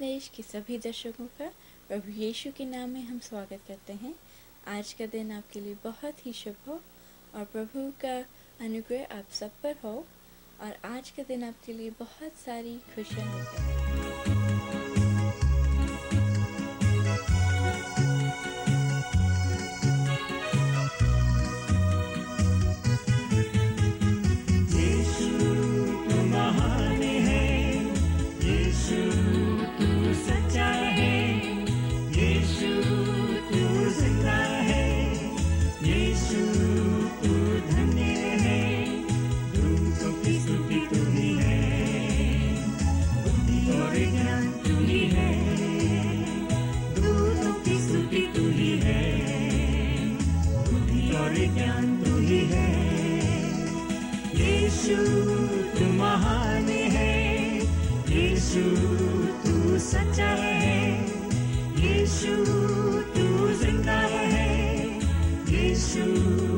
देश के सभी दर्शकों का प्रभु यीशु के नाम में हम स्वागत करते हैं आज का दिन आपके लिए बहुत ही शुभ हो और प्रभु का अनुग्रह आप सब पर हो और आज का दिन आपके लिए बहुत सारी खुशियाँ लेकर यीशु तू महान है यीशु तू सच्चा है यीशु तू जिंदा है यीशु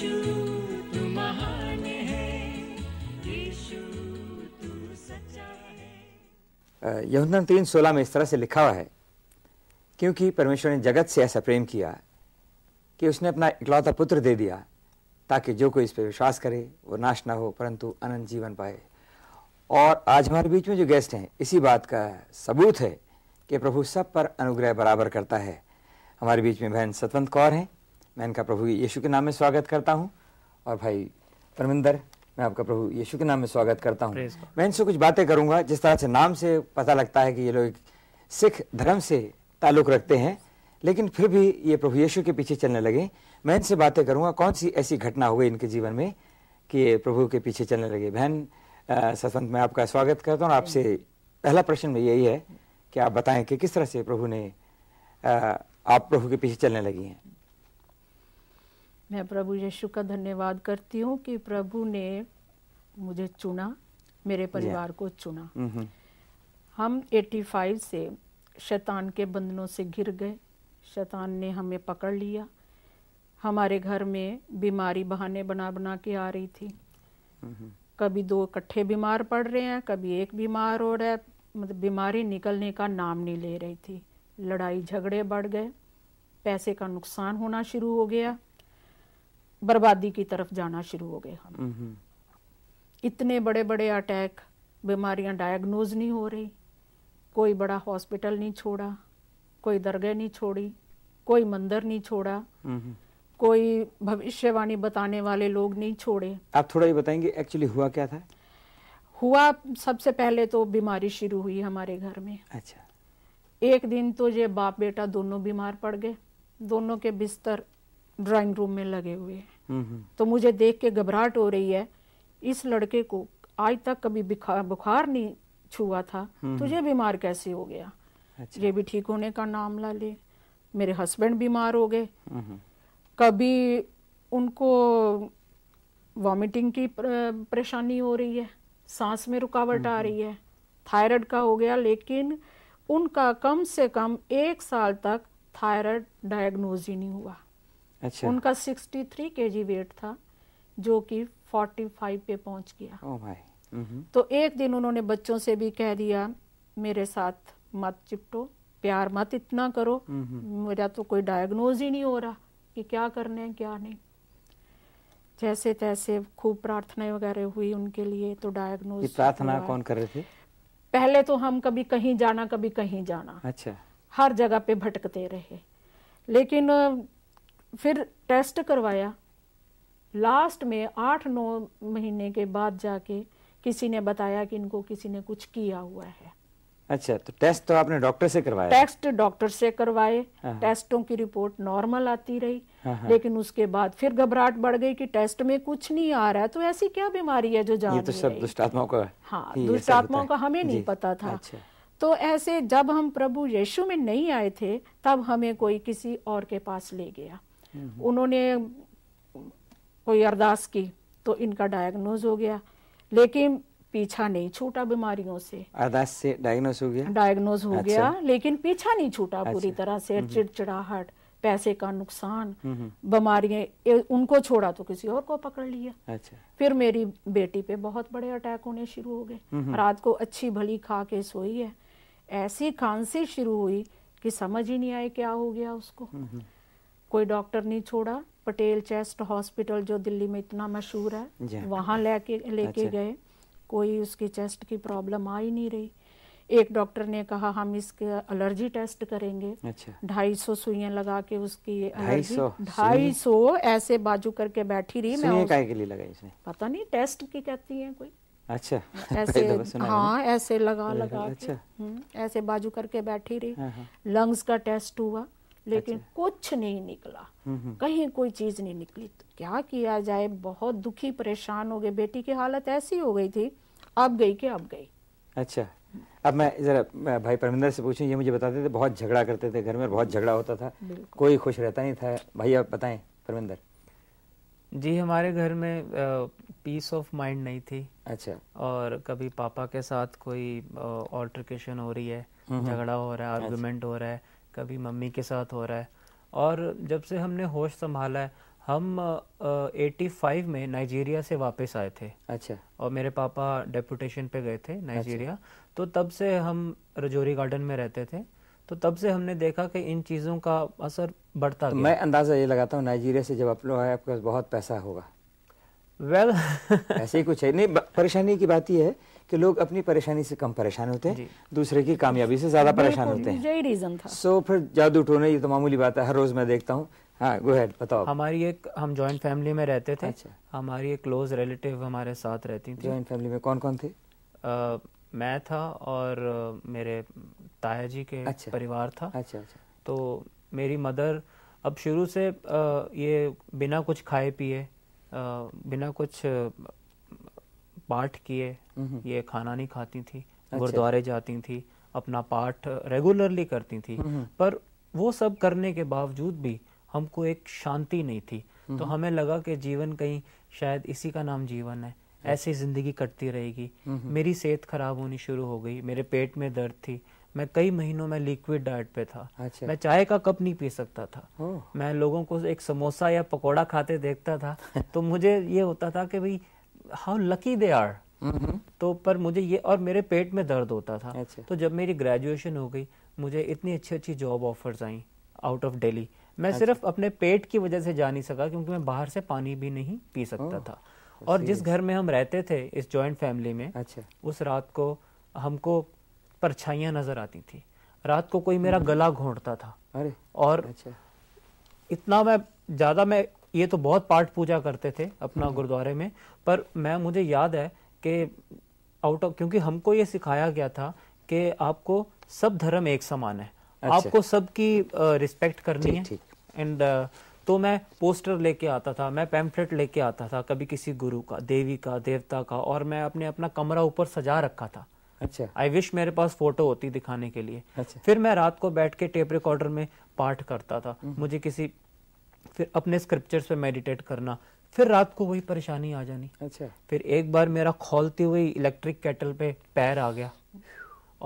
यहुन्ना तीन सोलह में इस तरह से लिखा हुआ है क्योंकि परमेश्वर ने जगत से ऐसा प्रेम किया कि उसने अपना इकलौता पुत्र दे दिया ताकि जो कोई इस पर विश्वास करे वो नाश ना हो परंतु अनंत जीवन पाए और आज हमारे बीच में जो गेस्ट हैं इसी बात का सबूत है कि प्रभु सब पर अनुग्रह बराबर करता है हमारे बीच में बहन सतवंत कौर हैं मैं इनका प्रभु यीशु के नाम में स्वागत करता हूँ और भाई परमिंदर मैं आपका प्रभु यीशु के नाम में स्वागत करता हूँ मैं इनसे कुछ बातें करूंगा जिस तरह से नाम से पता लगता है कि ये लोग सिख धर्म से ताल्लुक़ रखते हैं लेकिन फिर भी ये प्रभु यीशु के पीछे चलने लगे मैं इनसे बातें करूँगा कौन सी ऐसी घटना हुई इनके जीवन में कि ये प्रभु के पीछे चलने लगे बहन सतवंत मैं आपका स्वागत करता हूँ आपसे पहला प्रश्न में यही है कि आप बताएं कि किस तरह से प्रभु ने आ, आप प्रभु के पीछे चलने लगी हैं मैं प्रभु यीशु का धन्यवाद करती हूँ कि प्रभु ने मुझे चुना मेरे परिवार को चुना mm-hmm. हम 85 से शैतान के बंधनों से घिर गए शैतान ने हमें पकड़ लिया हमारे घर में बीमारी बहाने बना बना के आ रही थी mm-hmm. कभी दो इकट्ठे बीमार पड़ रहे हैं कभी एक बीमार हो रहा है मतलब बीमारी निकलने का नाम नहीं ले रही थी लड़ाई झगड़े बढ़ गए पैसे का नुकसान होना शुरू हो गया बर्बादी की तरफ जाना शुरू हो गए हम इतने बड़े बड़े अटैक बीमारियां डायग्नोज नहीं हो रही कोई बड़ा हॉस्पिटल नहीं छोड़ा कोई दरगाह नहीं छोड़ी कोई मंदिर नहीं छोड़ा कोई भविष्यवाणी बताने वाले लोग नहीं छोड़े आप थोड़ा ही बताएंगे एक्चुअली हुआ क्या था हुआ सबसे पहले तो बीमारी शुरू हुई हमारे घर में अच्छा एक दिन तो ये बाप बेटा दोनों बीमार पड़ गए दोनों के बिस्तर ड्राइंग रूम में लगे हुए हैं हम्म, हम्म। तो मुझे देख के घबराहट हो रही है इस लड़के को आज तक कभी बुखार नहीं छुआ था हम्म, तुझे बीमार कैसे हो गया अच्छा। ये भी ठीक होने का नाम ला ले मेरे हस्बैंड बीमार हो गए कभी उनको वॉमिटिंग की परेशानी हो रही है सांस में रुकावट आ रही है थायराइड का हो गया लेकिन उनका कम से कम एक साल तक थायराइड डायग्नोज ही नहीं हुआ अच्छा उनका 63 केजी वेट था जो कि 45 पे पहुंच गया ओ oh भाई mm-hmm। तो एक दिन उन्होंने बच्चों से भी कह दिया मेरे साथ मत चिपटो प्यार मत इतना करो mm-hmm। मेरा तो कोई डायग्नोज ही नहीं हो रहा कि क्या करने है क्या नहीं जैसे तैसे खूब प्रार्थनाएं वगैरह हुई उनके लिए तो डायग्नोज प्रार्थना कौन कर रहे थे पहले तो हम कभी कहीं जाना कभी कहीं जाना अच्छा हर जगह पे भटकते रहे लेकिन फिर टेस्ट करवाया लास्ट में आठ नौ महीने के बाद जाके किसी ने बताया कि इनको किसी ने कुछ किया हुआ है अच्छा तो टेस्ट तो आपने डॉक्टर से करवाया टेस्ट डॉक्टर से करवाए टेस्टों हाँ, हाँ। की रिपोर्ट नॉर्मल आती रही हाँ, लेकिन उसके बाद फिर घबराहट बढ़ गई कि टेस्ट में कुछ नहीं आ रहा है तो ऐसी क्या बीमारी है जो जान ये तो सब दुष्टात्माओं का हाँ दुष्टात्माओं का हमें नहीं पता था अच्छा। तो ऐसे जब हम प्रभु यीशु में नहीं आए थे तब हमें कोई किसी और के पास ले गया हम्म। उन्होंने कोई अरदास की तो इनका डायग्नोज हो गया लेकिन पीछा नहीं छूटा बीमारियों से अरदास से डायग्नोज हो गया डायग्नोज हो अच्छा। गया लेकिन पीछा नहीं छूटा अच्छा। पूरी तरह से हम्म। चिड़चिड़ाहट पैसे का नुकसान हम्म। बीमारियां उनको छोड़ा तो किसी और को पकड़ लिया अच्छा। फिर मेरी बेटी पे बहुत बड़े अटैक होने शुरू हो गए रात को अच्छी भली खा के सोई है ऐसी खांसी शुरू हुई कि समझ ही नहीं आई क्या हो गया उसको कोई डॉक्टर नहीं छोड़ा पटेल चेस्ट हॉस्पिटल जो दिल्ली में इतना मशहूर है हाँ। वहाँ लेके लेके अच्छा। गए कोई उसकी चेस्ट की प्रॉब्लम आ ही नहीं रही एक डॉक्टर ने कहा हम इसके एलर्जी टेस्ट करेंगे अच्छा। ढाई अच्छा। सौ सुइया लगा के उसकी ढाई सौ ऐसे बाजू करके बैठी रही मैं उस... के लिए लगाई इसने पता नहीं टेस्ट की कहती है कोई अच्छा ऐसे हाँ ऐसे लगा लगा अच्छा। हम्म, ऐसे बाजू करके बैठी रही हाँ, हाँ। लंग्स का टेस्ट हुआ लेकिन अच्छा। कुछ नहीं निकला हम्म, हम्म। कहीं कोई चीज नहीं निकली तो क्या किया जाए बहुत दुखी परेशान हो गए बेटी की हालत ऐसी हो गई थी अब गई कि अब गई अच्छा अब मैं जरा भाई परमिंदर से पूछूं ये मुझे बताते थे बहुत झगड़ा करते थे घर में बहुत झगड़ा होता था कोई खुश रहता नहीं था भाई आप बताएं परमिंदर जी हमारे घर में पीस ऑफ माइंड नहीं थी अच्छा और कभी पापा के साथ कोई ऑल्ट्रकेशन हो रही है हम्म, झगड़ा हो रहा है आर्गूमेंट अच्छा। हो रहा है कभी मम्मी के साथ हो रहा है और जब से हमने होश संभाला है हम एटी फाइव में नाइजीरिया से वापस आए थे अच्छा और मेरे पापा डेपुटेशन पे गए थे नाइजीरिया अच्छा। तो तब से हम रजौरी गार्डन में रहते थे तो तब से हमने देखा कि इन चीज़ों का असर बढ़ता तो गया। मैं अंदाज़ा ये लगाता हूँ नाइजीरिया से जब आप लोग आए आपके पास बहुत पैसा होगा वेल well, ऐसे ही कुछ है नहीं परेशानी की बात यह है कि लोग अपनी परेशानी से कम परेशान होते हैं दूसरे की कामयाबी से ज़्यादा परेशान होते हैं यही रीज़न था सो फिर जादू टोने ये तो मामूली बात है हर रोज़ मैं देखता हूँ हाँ बताओ हमारी एक हम जॉइंट फैमिली में रहते थे अच्छा। हमारी एक क्लोज रिलेटिव हमारे साथ रहती थी जॉइंट फैमिली में कौन कौन थे मैं था और मेरे ताया जी के अच्छा। परिवार था अच्छा अच्छा तो मेरी मदर अब शुरू से ये बिना कुछ खाए पिए बिना कुछ पाठ किए हम्म। ये खाना नहीं खाती थी अच्छा। गुरुद्वारे जाती थी अपना पाठ रेगुलरली करती थी हम्म। पर वो सब करने के बावजूद भी हमको एक शांति नहीं थी तो हम्म। हमें लगा कि जीवन कहीं शायद इसी का नाम जीवन है अच्छा। ऐसी जिंदगी कटती रहेगी मेरी सेहत खराब होनी शुरू हो गई मेरे पेट में दर्द थी मैं कई महीनों में लिक्विड डाइट पे था अच्छा। मैं चाय का कप नहीं पी सकता था मैं लोगों को एक समोसा या पकोड़ा खाते देखता था तो मुझे ये होता था कि भाई हाउ लकी दे आर तो पर मुझे ये और मेरे पेट में दर्द होता था अच्छा। तो जब मेरी ग्रेजुएशन हो गई मुझे इतनी अच्छी अच्छी जॉब ऑफर्स आई आउट ऑफ डेली मैं अच्छा। सिर्फ अपने पेट की वजह से जा नहीं सका क्योंकि मैं बाहर से पानी भी नहीं पी सकता था और जिस घर में हम रहते थे इस जॉइंट फैमिली में अच्छा। उस रात को हमको परछाइयाँ नजर आती थी रात को कोई मेरा गला घोंटता था अरे और अच्छा। इतना मैं ज्यादा मैं ये तो बहुत पाठ पूजा करते थे अपना हम्म। गुरुद्वारे में पर मैं मुझे याद है कि आउट ऑफ क्योंकि हमको ये सिखाया गया था कि आपको सब धर्म एक समान है अच्छा। आपको सबकी रिस्पेक्ट करनी ठीक, है एंड तो मैं पोस्टर लेके आता था मैं पैम्फलेट लेके आता था कभी किसी गुरु का देवी का देवता का और मैं अपने अपना कमरा ऊपर सजा रखा था अच्छा आई विश मेरे पास फोटो होती दिखाने के लिए अच्छा। फिर मैं रात को बैठ के टेप रिकॉर्डर में पाठ करता था हम्म। मुझे किसी फिर अपने स्क्रिप्चर्स पे मेडिटेट करना फिर रात को वही परेशानी आ जानी अच्छा फिर एक बार मेरा खोलते हुए इलेक्ट्रिक केटल पे पैर आ गया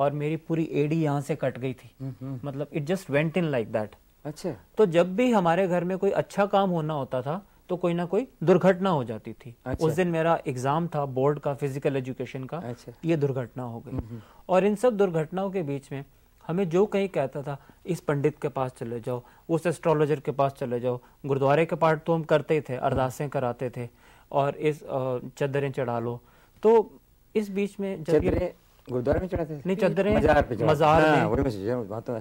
और मेरी पूरी एडी यहाँ से कट गई थी हम्म, हम्म। मतलब it just went in like that अच्छा तो जब भी हमारे घर में कोई अच्छा काम होना होता था तो कोई ना कोई दुर्घटना हो जाती थी अच्छा। उस दिन मेरा एग्जाम था बोर्ड का फिजिकल एजुकेशन का अच्छा। ये दुर्घटना हो गई हम्म, और इन सब दुर्घटनाओं के बीच में हमें जो कहीं कहता था इस पंडित के पास चले जाओ उस एस्ट्रोलॉजर के पास चले जाओ गुरुद्वारे के पाठ तो हम करते ही थे अरदासें कराते थे और इस चदरें चढ़ा लो तो इस बीच में गुरुद्वारे में चढ़ाते थे नहीं मजार में हाँ, तो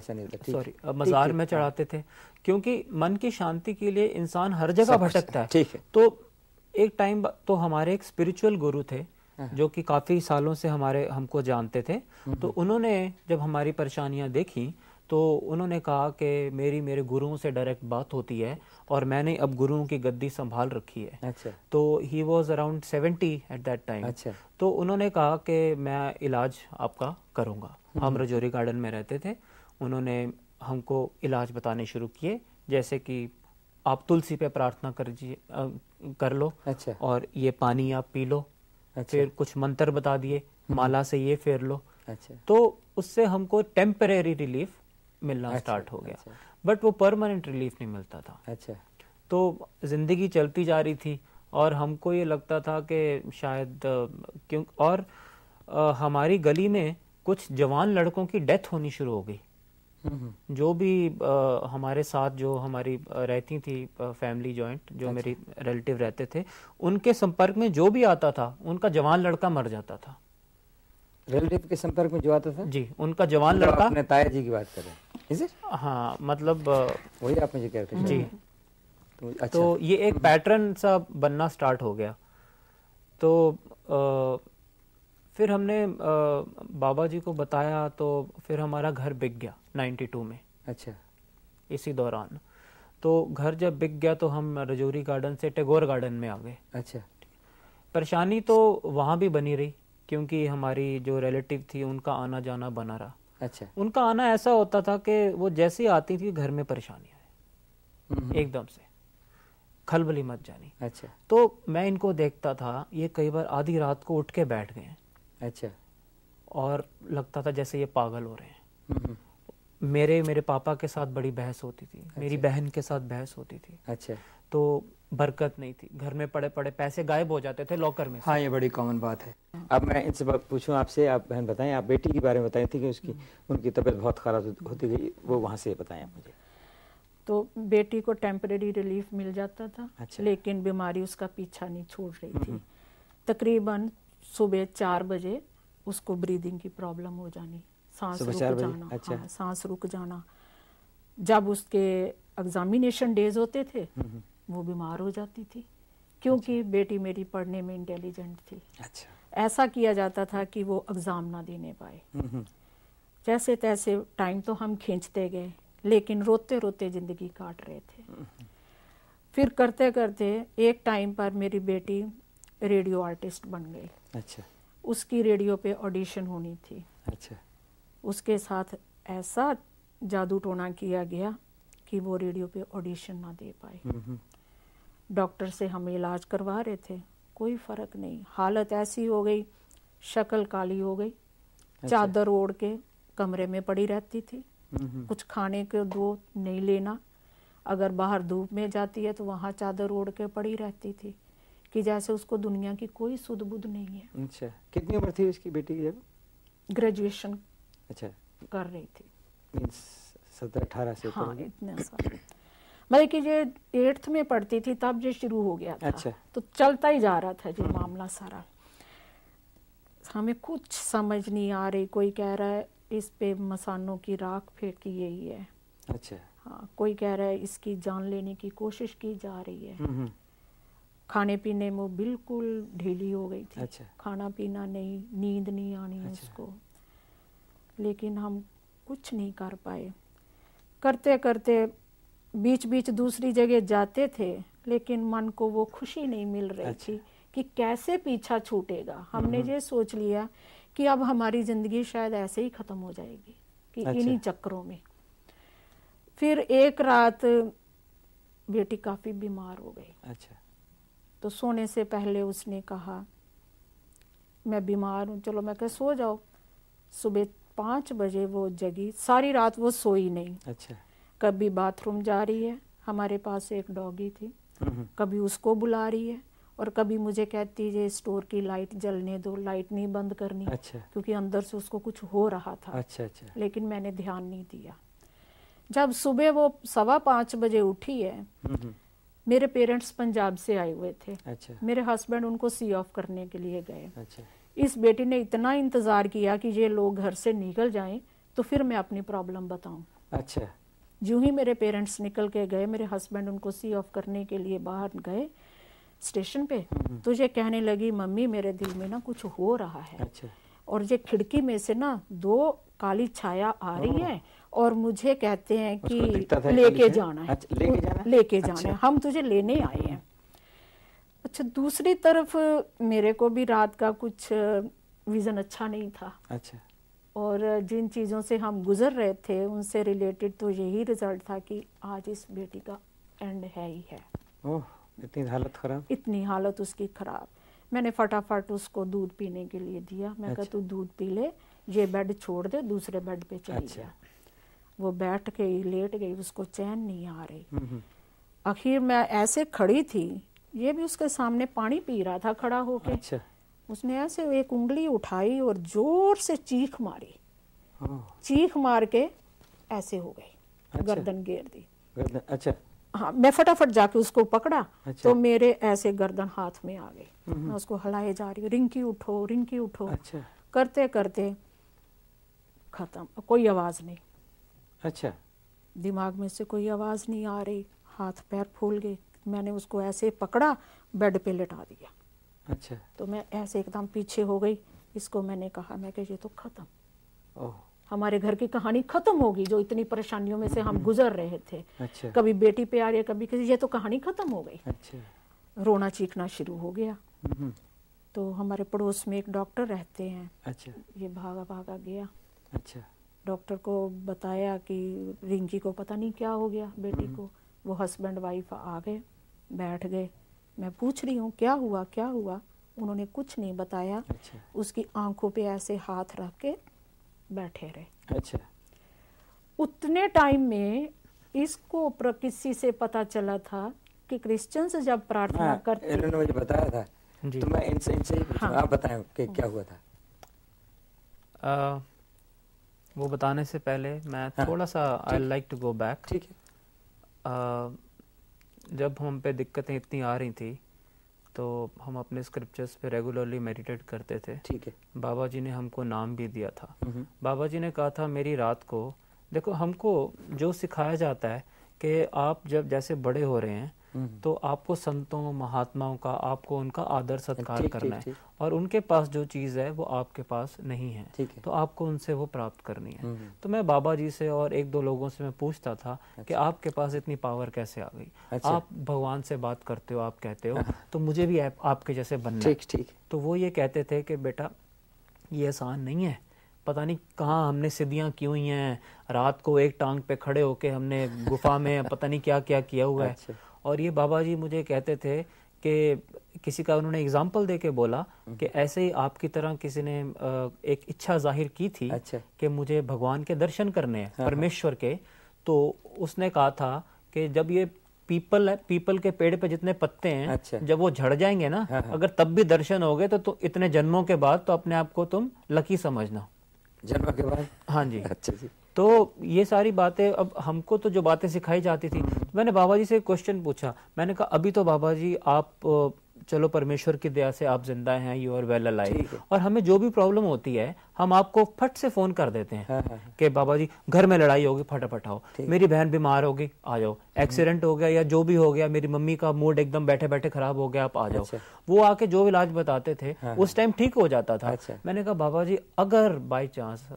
सॉरी मजार में हाँ। चढ़ाते थे क्योंकि मन की शांति के लिए इंसान हर जगह भटकता है ठीक है तो एक टाइम तो हमारे एक स्पिरिचुअल गुरु थे हाँ। जो कि काफ़ी सालों से हमारे हमको जानते थे हम्म। तो उन्होंने जब हमारी परेशानियां देखी तो उन्होंने कहा कि मेरी मेरे गुरुओं से डायरेक्ट बात होती है और मैंने अब गुरुओं की गद्दी संभाल रखी है अच्छा तो he was around seventy eight that time अच्छा तो उन्होंने कहा कि मैं इलाज आपका करूँगा हम्म। हम रजौरी गार्डन में रहते थे उन्होंने हमको इलाज बताने शुरू किए जैसे कि आप तुलसी पे प्रार्थना कर जी कर लो अच्छा और ये पानी आप पी लो अच्छा। फिर कुछ मंत्र बता दिए हम्म। माला से ये फेर लो अच्छा। तो उससे हमको टेम्परेरी रिलीफ मिलना अच्छा, स्टार्ट हो गया अच्छा। बट वो परमानेंट रिलीफ नहीं मिलता था अच्छा तो जिंदगी चलती जा रही थी और हमको ये लगता था कि शायद क्यों और आ, हमारी गली में कुछ जवान लड़कों की डेथ होनी शुरू हो गई जो भी आ, हमारे साथ जो हमारी रहती थी फैमिली जॉइंट जो अच्छा। मेरी रिलेटिव रहते थे उनके संपर्क में जो भी आता था उनका जवान लड़का मर जाता था रिलेटिव के संपर्क में जो आता था जी उनका जवान लड़का अपने ताया जी की बात कर रहे हैं हाँ मतलब वही आप मुझे कह रहे जी तो, अच्छा। तो ये एक पैटर्न सा बनना स्टार्ट हो गया तो आ, फिर हमने आ, बाबा जी को बताया तो फिर हमारा घर बिक गया 92 में अच्छा इसी दौरान तो घर जब बिक गया तो हम रजौरी गार्डन से टेगोर गार्डन में आ गए अच्छा परेशानी तो वहाँ भी बनी रही क्योंकि हमारी जो रिलेटिव थी उनका आना जाना बना रहा अच्छा उनका आना ऐसा होता था कि वो जैसे आती थी घर में परेशानी आए एकदम से खलबली मत जानी अच्छा तो मैं इनको देखता था ये कई बार आधी रात को उठ के बैठ गए अच्छा और लगता था जैसे ये पागल हो रहे हैं मेरे मेरे पापा के साथ बड़ी बहस होती थी अच्छा। मेरी बहन के साथ बहस होती थी अच्छा तो बरकत नहीं थी घर में पड़े पड़े पैसे गायब हो जाते थे लॉकर में हाँ ये बड़ी कॉमन बात है अब मैं इनसे पूछूं आपसे आप बहन बताएं आप बेटी के बारे में बताई थी कि उसकी हम्म। उनकी तबीयत बहुत ख़राब होती गई वो वहाँ से बताएं मुझे तो बेटी को टेम्परेरी रिलीफ मिल जाता था अच्छा। लेकिन बीमारी उसका पीछा नहीं छोड़ रही थी हम्म। तकरीबन सुबह चार बजे उसको ब्रीदिंग की प्रॉब्लम हो जानी सांस रुक जाना अच्छा हाँ, सांस रुक जाना जब उसके एग्जामिनेशन डेज होते थे हम्म, हम्म। वो बीमार हो जाती थी क्योंकि अच्छा। बेटी मेरी पढ़ने में इंटेलिजेंट थी अच्छा ऐसा किया जाता था कि वो एग्ज़ाम ना देने पाए हम्म, जैसे तैसे टाइम तो हम खींचते गए लेकिन रोते रोते ज़िंदगी काट रहे थे फिर करते करते एक टाइम पर मेरी बेटी रेडियो आर्टिस्ट बन गई अच्छा उसकी रेडियो पे ऑडिशन होनी थी अच्छा उसके साथ ऐसा जादू टोना किया गया कि वो रेडियो पे ऑडिशन ना दे पाए डॉक्टर से हम इलाज करवा रहे थे कोई फ़र्क नहीं हालत ऐसी हो गई शक्ल काली हो गई अच्छा। चादर ओढ़ के कमरे में पड़ी रहती थी कुछ खाने के दो नहीं लेना अगर बाहर धूप में जाती है तो वहाँ चादर ओढ़ के पड़ी रहती थी कि जैसे उसको दुनिया की कोई सुध बुध नहीं है अच्छा कितनी उम्र थी उसकी बेटी की ग्रेजुएशन अच्छा कर रही थी सत्रह अठारह से हाँ इतने मतलब कि ये एट्थ में पढ़ती थी तब जो शुरू हो गया था अच्छा। तो चलता ही जा रहा था जो हम्म। मामला सारा हमें कुछ समझ नहीं आ रही कोई कह रहा है इस पे मसानों की राख फेंकी यही है अच्छा हाँ कोई कह रहा है इसकी जान लेने की कोशिश की जा रही है हम्म, हम्म। खाने पीने में बिल्कुल ढीली हो गई थी अच्छा। खाना पीना नहीं नींद नहीं आनी अच्छा। उसको लेकिन हम कुछ नहीं कर पाए करते करते बीच बीच दूसरी जगह जाते थे लेकिन मन को वो खुशी नहीं मिल रही अच्छा। थी कि कैसे पीछा छूटेगा हमने हम्म। ये सोच लिया कि अब हमारी ज़िंदगी शायद ऐसे ही ख़त्म हो जाएगी कि अच्छा। इन्हीं चक्रों में फिर एक रात बेटी काफ़ी बीमार हो गई अच्छा तो सोने से पहले उसने कहा मैं बीमार हूँ चलो मैं कह सो जाओ सुबह पाँच बजे वो जगी सारी रात वो सोई नहीं अच्छा कभी बाथरूम जा रही है हमारे पास एक डॉगी थी कभी उसको बुला रही है और कभी मुझे कहती है स्टोर की लाइट जलने दो लाइट नहीं बंद करनी अच्छा क्योंकि अंदर से उसको कुछ हो रहा था अच्छा अच्छा लेकिन मैंने ध्यान नहीं दिया जब सुबह वो सवा पाँच बजे उठी है मेरे पेरेंट्स पंजाब से आए हुए थे अच्छा मेरे हस्बैंड उनको सी ऑफ करने के लिए गए अच्छा इस बेटी ने इतना इंतज़ार किया कि ये लोग घर से निकल जाएं तो फिर मैं अपनी प्रॉब्लम बताऊं अच्छा जो ही मेरे पेरेंट्स निकल के गए मेरे हस्बैंड उनको सी ऑफ करने के लिए बाहर गए स्टेशन पे हम्म, हम्म। तो ये कहने लगी मम्मी मेरे दिल में ना कुछ हो रहा है अच्छा। और ये खिड़की में से ना दो काली छाया आ रही है और मुझे कहते हैं कि लेके अच्छा, जाना है लेके जाना है अच्छा। हम तुझे लेने आए हैं अच्छा दूसरी तरफ मेरे को भी रात का कुछ विज़न अच्छा नहीं था अच्छा और जिन चीज़ों से हम गुज़र रहे थे उनसे रिलेटेड तो यही रिज़ल्ट था कि आज इस बेटी का एंड है ही है ओह इतनी हालत ख़राब इतनी हालत उसकी ख़राब मैंने फटाफट उसको दूध पीने के लिए दिया मैं अच्छा। कहा तू दूध पी ले ये बेड छोड़ दे दूसरे बेड पे चली अच्छा। गया वो बैठ गई लेट गई उसको चैन नहीं आ रही हम्म, हम्म। आखिर मैं ऐसे खड़ी थी ये भी उसके सामने पानी पी रहा था खड़ा होके अच्छा। उसने ऐसे एक उंगली उठाई और जोर से चीख मारी हाँ। चीख मार के ऐसे हो गई अच्छा। गर्दन गेर दी गर्दन अच्छा हाँ मैं फटाफट जाके उसको पकड़ा अच्छा। तो मेरे ऐसे गर्दन हाथ में आ गई हम्म, हम्म। मैं उसको हलाए जा रही रिंकी उठो रिंकी उठो अच्छा। करते करते खत्म कोई आवाज नहीं अच्छा दिमाग में से कोई आवाज नहीं आ रही हाथ पैर फूल गए मैंने उसको ऐसे पकड़ा बेड पे लटा दिया अच्छा तो मैं ऐसे एकदम पीछे हो गई इसको मैंने कहा मैं कि ये तो ख़त्म हमारे घर की कहानी ख़त्म होगी जो इतनी परेशानियों में से हम हम्म। गुजर रहे थे अच्छा। कभी बेटी पे आ रही कभी किसी ये तो कहानी ख़त्म हो गई अच्छा। रोना चीखना शुरू हो गया हम्म। तो हमारे पड़ोस में एक डॉक्टर रहते हैं अच्छा ये भागा भागा गया अच्छा डॉक्टर को बताया कि रिंकी को पता नहीं क्या हो गया बेटी हम्म। को वो हस्बैंड वाइफ आ गए बैठ गए मैं पूछ रही हूँ क्या हुआ क्या हुआ उन्होंने कुछ नहीं बताया अच्छा। उसकी आंखों पे ऐसे हाथ रख के बैठे रहे अच्छा उतने टाइम में इसको किसी से पता चला था कि क्रिश्चियंस जब प्रार्थना हाँ, करते इन्होंने मुझे बताया था तो मैं इनसे इनसे ही हाँ। आप बताएं कि क्या हुआ था आ, वो बताने से पहले मैं हाँ। थोड़ा सा I like to go back ठीक है आ, जब हम पे दिक्कतें इतनी आ रही थी तो हम अपने स्क्रिप्चर्स पे रेगुलरली मेडिटेट करते थे ठीक है बाबा जी ने हमको नाम भी दिया था बाबा जी ने कहा था मेरी रात को देखो हमको जो सिखाया जाता है कि आप जब जैसे बड़े हो रहे हैं हम्म। तो आपको संतों महात्माओं का आपको उनका आदर सत्कार करना है और उनके पास जो चीज़ है वो आपके पास नहीं है, तो आपको उनसे वो प्राप्त करनी है हम्म। तो मैं बाबा जी से और एक दो लोगों से मैं पूछता था कि अच्छा। आपके पास इतनी पावर कैसे आ गई अच्छा। आप भगवान से बात करते हो आप कहते हो हाँ। तो मुझे भी आपके जैसे बनना ठीक ठीक तो वो ये कहते थे कि बेटा ये आसान नहीं है पता नहीं कहाँ हमने सिद्धियाँ की हुई हैं रात को एक टांग पे खड़े होके हमने गुफा में पता नहीं क्या क्या किया हुआ है अच्छा। और ये बाबा जी मुझे कहते थे कि किसी का उन्होंने एग्जाम्पल दे के बोला हम्म। कि ऐसे ही आपकी तरह किसी ने एक इच्छा जाहिर की थी अच्छा। कि मुझे भगवान के दर्शन करने हैं हाँ, हाँ। परमेश्वर के तो उसने कहा था कि जब ये पीपल है पीपल के पेड़ पे जितने पत्ते हैं अच्छा। जब वो झड़ जाएंगे ना हाँ।, हाँ। अगर तब भी दर्शन हो गए तो, तो इतने जन्मों के बाद तो अपने आप को तुम लकी समझना जन्म के बाद हाँ जी अच्छा जी तो ये सारी बातें अब हमको तो जो बातें सिखाई जाती थी हम्म। तो मैंने बाबा जी से क्वेश्चन पूछा मैंने कहा अभी तो बाबा जी आप चलो परमेश्वर की दया से आप जिंदा हैं यू आर वेल अलाइव और हमें जो भी प्रॉब्लम होती है हम आपको फट से फोन कर देते हैं हाँ, हाँ, हाँ। कि बाबा जी घर में लड़ाई होगी फटाफट आओ मेरी बहन बीमार होगी आ जाओ एक्सीडेंट हम्म। हो गया या जो भी हो गया मेरी मम्मी का मूड एकदम बैठे बैठे खराब हो गया आप आ जाओ अच्छा। वो आके जो इलाज बताते थे उस टाइम ठीक हो जाता था अच्छा। मैंने कहा बाबा जी अगर बाई चांस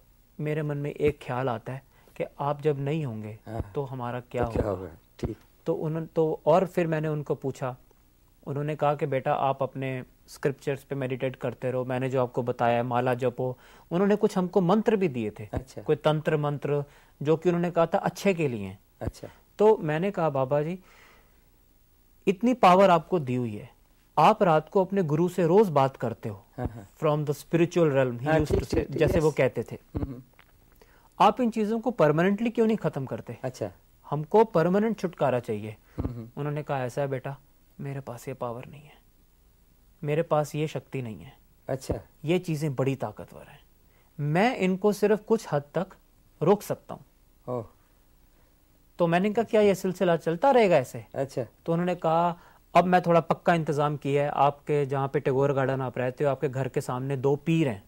मेरे मन में एक ख्याल आता है कि आप जब नहीं होंगे हाँ। तो हमारा तो क्या तो होगा ठीक तो उन्होंने तो और फिर मैंने उनको पूछा उन्होंने कहा कि बेटा आप अपने स्क्रिप्चर्स पे मेडिटेट करते रहो मैंने जो आपको बताया माला जपो उन्होंने कुछ हमको मंत्र भी दिए थे अच्छा। कोई तंत्र मंत्र जो कि उन्होंने कहा था अच्छे के लिए अच्छा तो मैंने कहा बाबा जी इतनी पावर आपको दी हुई है आप रात को अपने गुरु से रोज बात करते हो फ्रॉम द स्पिरिचुअल रेलम जैसे वो कहते थे हम्म, हम्म। आप इन चीजों को परमानेंटली क्यों नहीं खत्म करते अच्छा हमको परमानेंट छुटकारा चाहिए हम्म, उन्होंने कहा ऐसा है बेटा मेरे पास ये पावर नहीं है मेरे पास ये शक्ति नहीं है अच्छा ये चीजें बड़ी ताकतवर हैं मैं इनको सिर्फ कुछ हद तक रोक सकता हूँ तो मैंने कहा क्या यह सिलसिला चलता रहेगा ऐसे अच्छा तो उन्होंने कहा अब मैं थोड़ा पक्का इंतज़ाम किया है आपके जहाँ पे टेगोर गार्डन आप रहते हो आपके घर के सामने दो पीर हैं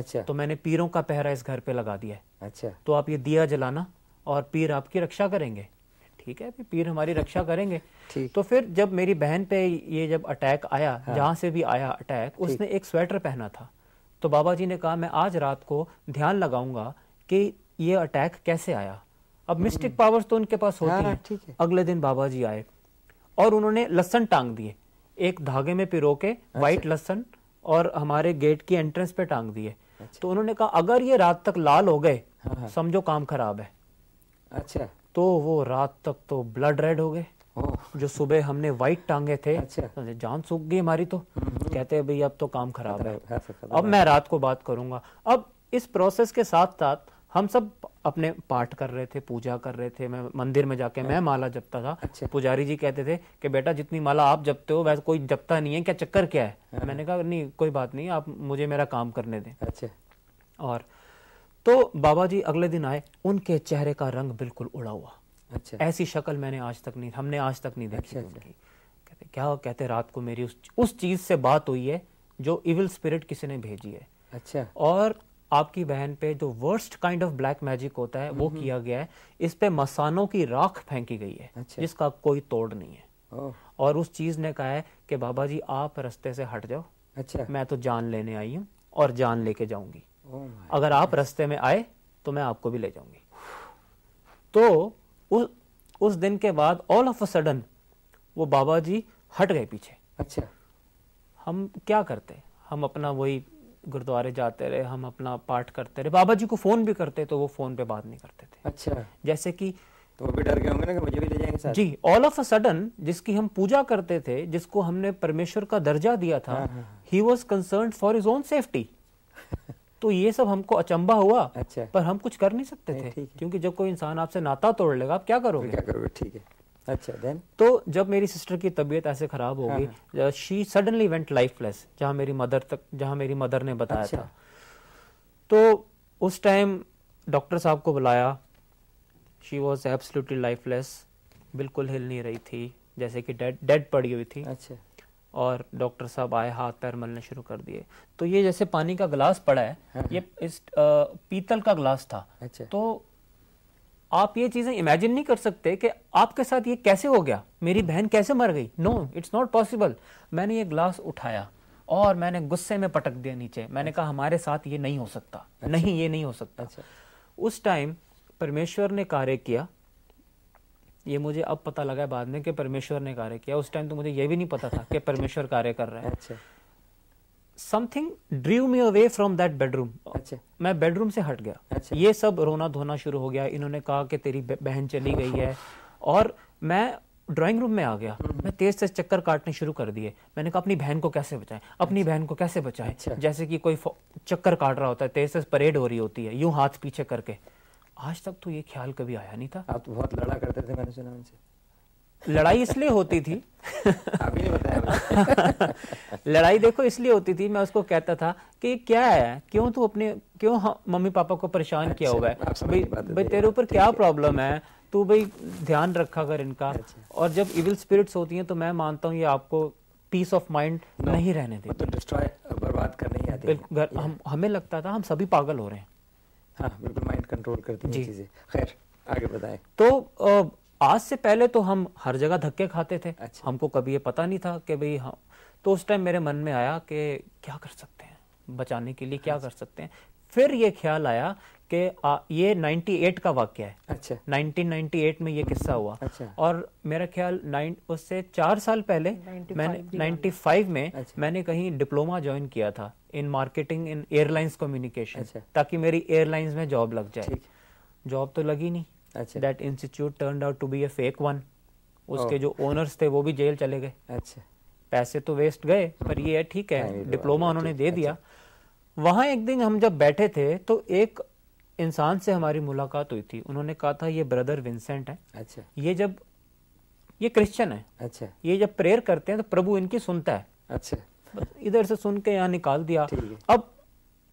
अच्छा तो मैंने पीरों का पहरा इस घर पे लगा दिया है अच्छा तो आप ये दिया जलाना और पीर आपकी रक्षा करेंगे ठीक है पीर हमारी रक्षा करेंगे तो फिर जब मेरी बहन पे ये जब अटैक आया हाँ। जहाँ से भी आया अटैक उसने एक स्वेटर पहना था तो बाबा जी ने कहा मैं आज रात को ध्यान लगाऊंगा कि ये अटैक कैसे आया अब मिस्टिक हम्म। पावर्स तो उनके पास होती हाँ, हाँ, हैं अगले दिन बाबा जी आए और उन्होंने लसन टांग दिए एक धागे में पिरो के अच्छा। व्हाइट लसन और हमारे गेट की एंट्रेंस पे टांग दिए अच्छा। तो उन्होंने कहा अगर ये रात तक लाल हो गए हाँ, हाँ। समझो काम खराब है अच्छा तो वो रात तक तो ब्लड रेड हो गए जो सुबह हमने व्हाइट टांगे थे अच्छा। जान सूख गई हमारी तो हम्म, हम्म। कहते हैं भाई अब तो काम खराब है अब मैं रात को बात करूंगा अब इस प्रोसेस के साथ साथ हम सब अपने पाठ कर रहे थे पूजा कर रहे थे मैं मंदिर में जाके मैं हाँ। माला जपता था अच्छा। पुजारी जी कहते थे कि बेटा जितनी माला आप जपते हो वैसे कोई जपता नहीं है क्या चक्कर क्या है हाँ। मैंने कहा नहीं कोई बात नहीं आप मुझे मेरा काम करने दें अच्छा और तो बाबा जी अगले दिन आए उनके चेहरे का रंग बिल्कुल उड़ा हुआ अच्छा ऐसी शक्ल मैंने आज तक नहीं हमने आज तक नहीं देखी अच्छा, अच्छा। कहते क्या कहते रात को मेरी उस उस चीज से बात हुई है जो इविल स्पिरिट किसी ने भेजी है अच्छा और आपकी बहन पे जो worst kind of black magic होता है वो किया गया है इस पे मसानों की राख फेंकी गई है अच्छा। जिसका कोई तोड़ नहीं है और उस चीज ने कहा है कि बाबा जी आप रस्ते से हट जाओ अच्छा मैं तो जान लेने आई हूँ और जान लेके जाऊंगी oh अगर आप रस्ते में आए तो मैं आपको भी ले जाऊंगी तो उस उस दिन के बाद ऑल ऑफ अ सडन वो बाबा जी हट गए पीछे अच्छा हम क्या करते हम अपना वही गुरुद्वारे जाते रहे हम अपना पाठ करते रहे बाबा जी को फ़ोन भी करते तो वो फ़ोन पे बात नहीं करते थे अच्छा जैसे कि तो वो भी डर गए होंगे ना कि मुझे भी ले जाएंगे साथ जी ऑल ऑफ अ सडन जिसकी हम पूजा करते थे जिसको हमने परमेश्वर का दर्जा दिया था he was concern for his own safety तो ये सब हमको अचंबा हुआ अच्छा पर हम कुछ कर नहीं सकते थे क्योंकि जब कोई इंसान आपसे नाता तोड़ लेगा आप क्या करोगे क्या करोगे ठीक है अच्छा देन तो जब मेरी सिस्टर की तबीयत ऐसे खराब हो हाँ, गई शी सडनली वेंट लाइफलेस जहाँ मेरी मदर तक जहाँ मेरी मदर ने बताया अच्छा। था तो उस टाइम डॉक्टर साहब को बुलाया शी वॉज एब्सोल्युटली लाइफलेस बिल्कुल हिल नहीं रही थी जैसे कि डेड डेड पड़ी हुई थी अच्छा और डॉक्टर साहब आए हाथ पैर मलने शुरू कर दिए तो ये जैसे पानी का गिलास पड़ा है हाँ, हाँ। ये इस आ, पीतल का गिलास था अच्छा। तो आप ये चीजें इमेजिन नहीं कर सकते कि आपके साथ ये कैसे हो गया मेरी बहन कैसे मर गई नो इट्स नॉट पॉसिबल मैंने ये ग्लास उठाया और मैंने गुस्से में पटक दिया नीचे मैंने कहा हमारे साथ ये नहीं हो सकता अच्छा। नहीं ये नहीं हो सकता अच्छा। उस टाइम परमेश्वर ने कार्य किया ये मुझे अब पता लगा बाद में कि परमेश्वर ने कार्य किया उस टाइम तो मुझे ये भी नहीं पता था कि परमेश्वर कार्य कर रहे हैं अच्छा। Something drove me away from that bedroom अच्छा मैं बेडरूम से हट गया अच्छा ये सब रोना धोना शुरू हो गया इन्होंने कहा कि तेरी बहन चली गई है और मैं ड्राइंग रूम में आ गया हम्म। मैं तेज तेज चक्कर काटने शुरू कर दिए मैंने कहा अपनी बहन को कैसे बचाएं अपनी अच्छा। बहन को कैसे बचाएं अच्छा। जैसे कि कोई चक्कर काट रहा होता है तेज तेज परेड हो रही होती है यूं हाथ पीछे करके आज तक तो ये ख्याल कभी आया नहीं था आप तो बहुत लड़ा करते थे मैंने सुना उनसे लड़ाई इसलिए होती थी अभी नहीं बताया लड़ाई देखो इसलिए होती थी मैं उसको कहता था कि क्या है क्यों तू अपने क्यों मम्मी पापा को परेशान अच्छा, किया हुआ है भाई भाई तेरे ऊपर क्या प्रॉब्लम है तू भाई ध्यान रखा कर इनका अच्छा। और जब इविल स्पिरिट्स होती हैं तो मैं मानता हूँ ये आपको पीस ऑफ माइंड नहीं रहने देती तो डिस्ट्रॉय बर्बाद करने ही आती हम हमें लगता था हम सभी पागल हो रहे हैं हाँ बिल्कुल माइंड कंट्रोल करती है चीजें खैर आगे बताएं तो आज से पहले तो हम हर जगह धक्के खाते थे अच्छा। हमको कभी ये पता नहीं था कि भाई हाँ तो उस टाइम मेरे मन में आया कि क्या कर सकते हैं बचाने के लिए क्या अच्छा। कर सकते हैं फिर ये ख्याल आया कि ये 98 का वाक्य है अच्छा 1998 में ये किस्सा हुआ अच्छा। और मेरा ख्याल नाइन उससे चार साल पहले 95 मैंने 95 में अच्छा। मैंने कहीं डिप्लोमा ज्वाइन किया था in marketing in airlines communication अच्छा। ताकि मेरी एयरलाइंस में जॉब लग जाए जॉब तो लगी नहीं अच्छा that institute turn out to be a fake one उसके oh. जो ओनर्स थे वो भी जेल चले गए अच्छा पैसे तो वेस्ट गए पर ये है ठीक है डिप्लोमा हाँ, तो उन्होंने दे अच्छा। दिया वहाँ एक दिन हम जब बैठे थे तो एक इंसान से हमारी मुलाकात हुई थी उन्होंने कहा था ये ब्रदर विंसेंट है अच्छा ये जब ये क्रिश्चियन है अच्छा ये जब प्रेयर करते हैं तो प्रभु इनकी सुनता है अच्छा इधर से सुन के यहाँ निकाल दिया अब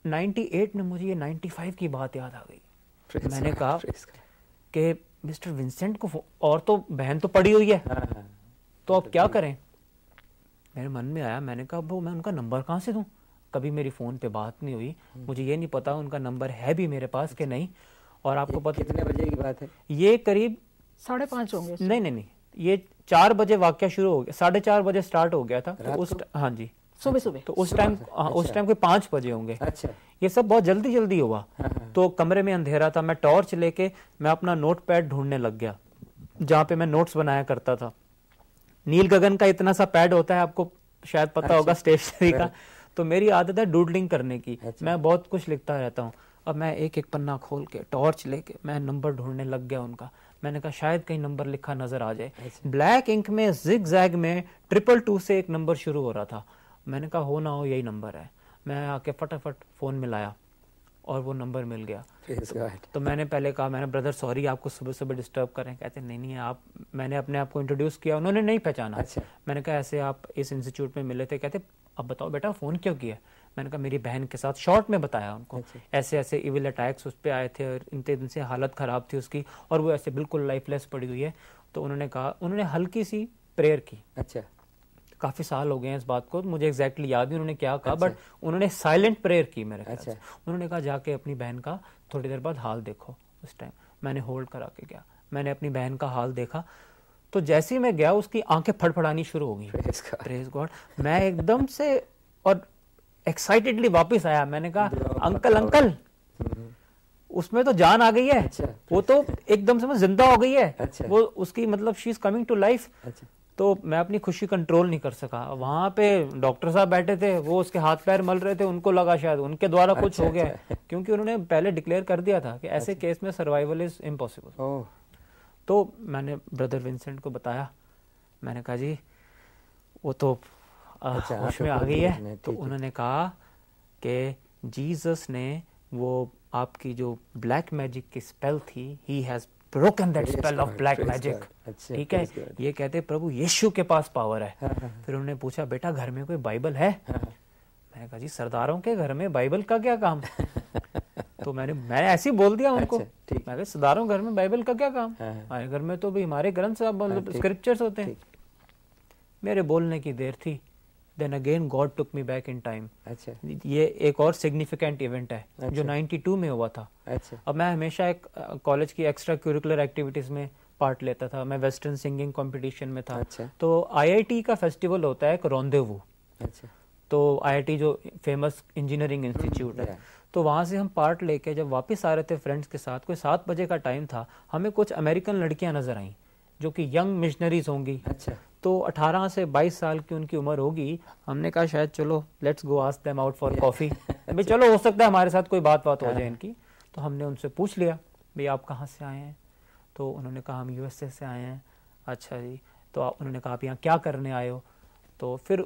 98 में मुझे ये 95 की बात याद आ गई मैंने कहा कि मिस्टर विंसेंट को और तो बहन तो पड़ी हुई है हाँ, हाँ। तो अब क्या करें मेरे मन में आया मैंने कहा वो मैं उनका नंबर कहाँ से दूँ कभी मेरी फ़ोन पे बात नहीं हुई हम्म। मुझे ये नहीं पता उनका नंबर है भी मेरे पास कि अच्छा। नहीं और आपको पता कितने बजे की बात है ये करीब साढ़े पाँच होंगे नहीं नहीं नहीं ये चार बजे वाक्य शुरू हो गया साढ़े चार बजे स्टार्ट हो गया था हाँ तो उस हाँ जी सुबह सुबह तो उस टाइम अच्छा। उस टाइम कोई पाँच बजे होंगे अच्छा ये सब बहुत जल्दी जल्दी हुआ हाँ, हाँ। तो कमरे में अंधेरा था मैं टॉर्च लेके मैं अपना नोट पैड ढूंढने लग गया जहाँ पे मैं नोट्स बनाया करता था नील गगन का इतना सा पैड होता है आपको शायद पता होगा अच्छा। स्टेशनरी का हाँ। तो मेरी आदत है डूडलिंग करने की अच्छा। मैं बहुत कुछ लिखता रहता हूँ अब मैं एक एक पन्ना खोल के टॉर्च लेके मैं नंबर ढूंढने लग गया उनका मैंने कहा शायद कहीं नंबर लिखा नजर आ जाए अच्छा। ब्लैक इंक में जिग जैग में ट्रिपल टू से एक नंबर शुरू हो रहा था मैंने कहा हो ना हो यही नंबर है मैं आके फटाफट फ़ोन मिलाया और वो नंबर मिल गया तो, तो मैंने पहले कहा मैंने ब्रदर सॉरी आपको सुबह सुबह डिस्टर्ब करें कहते नहीं नहीं आप मैंने अपने आप को इंट्रोड्यूस किया उन्होंने नहीं पहचाना अच्छा। मैंने कहा ऐसे आप इस इंस्टीट्यूट में मिले थे कहते अब बताओ बेटा फ़ोन क्यों किया मैंने कहा मेरी बहन के साथ शॉर्ट में बताया उनको अच्छा। ऐसे ऐसे इविल अटैक्स उस पर आए थे और इनते दिन से हालत ख़राब थी उसकी और वो ऐसे बिल्कुल लाइफलेस पड़ी हुई है तो उन्होंने कहा उन्होंने हल्की सी प्रेयर की अच्छा काफ़ी साल हो गए हैं इस बात को मुझे एग्जैक्टली याद नहीं उन्होंने क्या कहा अच्छा। बट उन्होंने साइलेंट प्रेयर की मेरे अच्छा। उन्होंने कहा जाके अपनी बहन का थोड़ी देर बाद हाल देखो उस टाइम मैंने होल्ड करा के गया मैंने अपनी बहन का हाल देखा तो जैसे ही मैं गया उसकी आंखें फड़फड़ानी शुरू हो गई प्रेज गॉड मैं एकदम से और एक्साइटेडली वापस आया मैंने कहा अंकल अंकल हम्म। उसमें तो जान आ गई है अच्छा, वो तो एकदम से जिंदा हो गई है अच्छा, वो उसकी मतलब she is coming to life तो मैं अपनी खुशी कंट्रोल नहीं कर सका वहाँ पे डॉक्टर साहब बैठे थे वो उसके हाथ पैर मल रहे थे उनको लगा शायद उनके द्वारा अच्छा, कुछ हो अच्छा, गया अच्छा। क्योंकि उन्होंने पहले डिक्लेयर कर दिया था कि ऐसे अच्छा। केस में सर्वाइवल इज इम्पॉसिबल तो मैंने ब्रदर विंसेंट को बताया मैंने कहा जी वो तो अच्छा, होश में आ गई है तो उन्होंने कहा कि जीसस ने वो आपकी जो ब्लैक मैजिक की स्पेल थी he has broken that spell of black magic ठीक है ये कहते प्रभु यीशु के पास पावर है हाँ, हाँ, हाँ। फिर उन्होंने पूछा बेटा घर में कोई बाइबल है मैंने कहा जी सरदारों के घर में बाइबल का क्या काम तो मैंने मैंने ऐसे ही बोल दिया उनको अच्छा, ठीक कहा सरदारों घर में बाइबल का क्या काम हमारे घर में तो भी हमारे ग्रंथ सब स्क्रिप्चर्स मतलब होते हैं मेरे बोलने की देर थी then again God took me back in time अच्छा ये एक और सिग्निफिकेंट इवेंट है अच्छा, जो 92 में हुआ था अच्छा अब मैं हमेशा एक कॉलेज की एक्स्ट्रा क्यूरिकुलर एक्टिविटीज में पार्ट लेता था मैं वेस्टर्न सिंगिंग कंपटीशन में था अच्छा। तो आईआईटी का फेस्टिवल होता है एक रोंदेवू अच्छा तो आई जो फेमस इंजीनियरिंग इंस्टीट्यूट है तो वहाँ से हम पार्ट लेके जब वापस आ रहे थे फ्रेंड्स के साथ कोई सात बजे का टाइम था हमें कुछ अमेरिकन लड़कियां नजर आई जो कि यंग मिशनरीज होंगी अच्छा तो 18 से 22 साल की उनकी उम्र होगी हमने कहा शायद चलो let's go ask them out for coffee भाई चलो हो सकता है हमारे साथ कोई बात बात हो हाँ। जाए इनकी तो हमने उनसे पूछ लिया भाई आप कहाँ से आए हैं तो उन्होंने कहा हम यूएसए से आए हैं अच्छा जी तो उन्होंने कहा आप यहाँ क्या करने आए हो तो फिर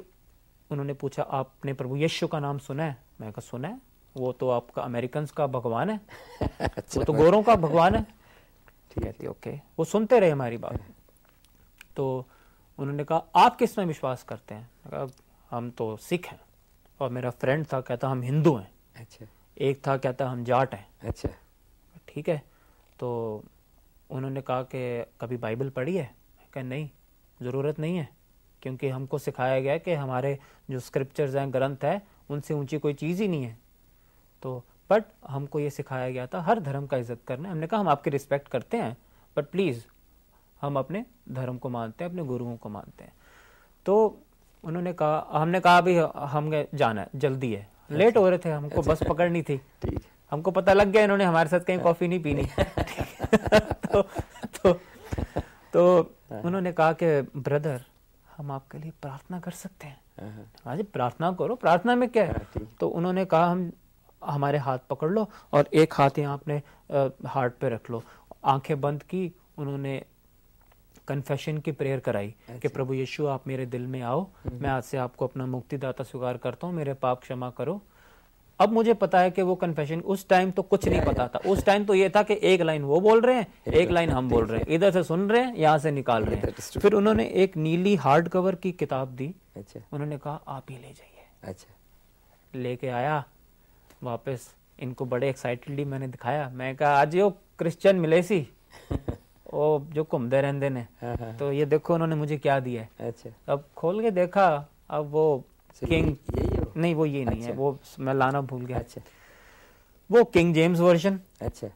उन्होंने पूछा आपने प्रभु यशु का नाम सुना है मैंने कहा सुना है वो तो आपका अमेरिकन का भगवान है अच्छा वो तो गोरों का भगवान है ठीक है ओके वो सुनते रहे हमारी बात हाँ। तो उन्होंने कहा आप किस में विश्वास करते हैं कहा हम तो सिख हैं और मेरा फ्रेंड था कहता हम हिंदू हैं अच्छा एक था कहता हम जाट हैं अच्छा ठीक है तो उन्होंने कहा कि कभी बाइबल पढ़ी है कह नहीं ज़रूरत नहीं है क्योंकि हमको सिखाया गया कि हमारे जो स्क्रिप्चर्स हैं ग्रंथ है उनसे ऊंची कोई चीज़ ही नहीं है तो बट हमको ये सिखाया गया था हर धर्म का इज्जत करना हमने कहा हम आपकी रिस्पेक्ट करते हैं बट प्लीज़ हम अपने धर्म को मानते हैं अपने गुरुओं को मानते हैं तो उन्होंने कहा हमने कहा अभी हम जाना है जल्दी है अच्छा। लेट हो रहे थे हमको अच्छा। बस पकड़नी थी हमको पता लग गया इन्होंने हमारे साथ कहीं हाँ। कॉफी नहीं पीनी तो तो तो हाँ। उन्होंने कहा कि ब्रदर हम आपके लिए प्रार्थना कर सकते हैं हाँ, हाँ। जी प्रार्थना करो प्रार्थना में क्या है तो उन्होंने कहा हम हमारे हाथ पकड़ लो और एक हाथ यहाँ अपने हार्ट पे रख लो आंखें बंद की उन्होंने कन्फेशन की प्रेयर कराई हाँ कि प्रभु यीशु आप मेरे दिल में आओ हम्म। मैं आज से आपको अपना मुक्तिदाता स्वीकार करता हूँ मेरे पाप क्षमा करो अब मुझे पता है कि वो कन्फेशन उस टाइम तो कुछ नहीं पता था उस टाइम तो ये था कि एक लाइन वो बोल रहे हैं एक लाइन हम बोल रहे हैं इधर से सुन रहे हैं यहाँ से निकाल रहे हैं फिर उन्होंने एक नीली हार्ड कवर की किताब दी अच्छा। उन्होंने कहा आप ही ले जाइए अच्छा लेके आया वापस इनको बड़े एक्साइटेडली मैंने दिखाया मैं कहा आज यो क्रिश्चियन मिले सी ਉਹ ਜੋ ਘੁੰਮਦੇ ਰਹਿੰਦੇ ਨੇ तो ये देखो उन्होंने मुझे क्या दिया है अच्छा अब खोल के देखा अब वो किंग नहीं वो ये नहीं है अच्छा। वो मैं लाना भूल गया अच्छा वो किंग जेम्स वर्जन अच्छा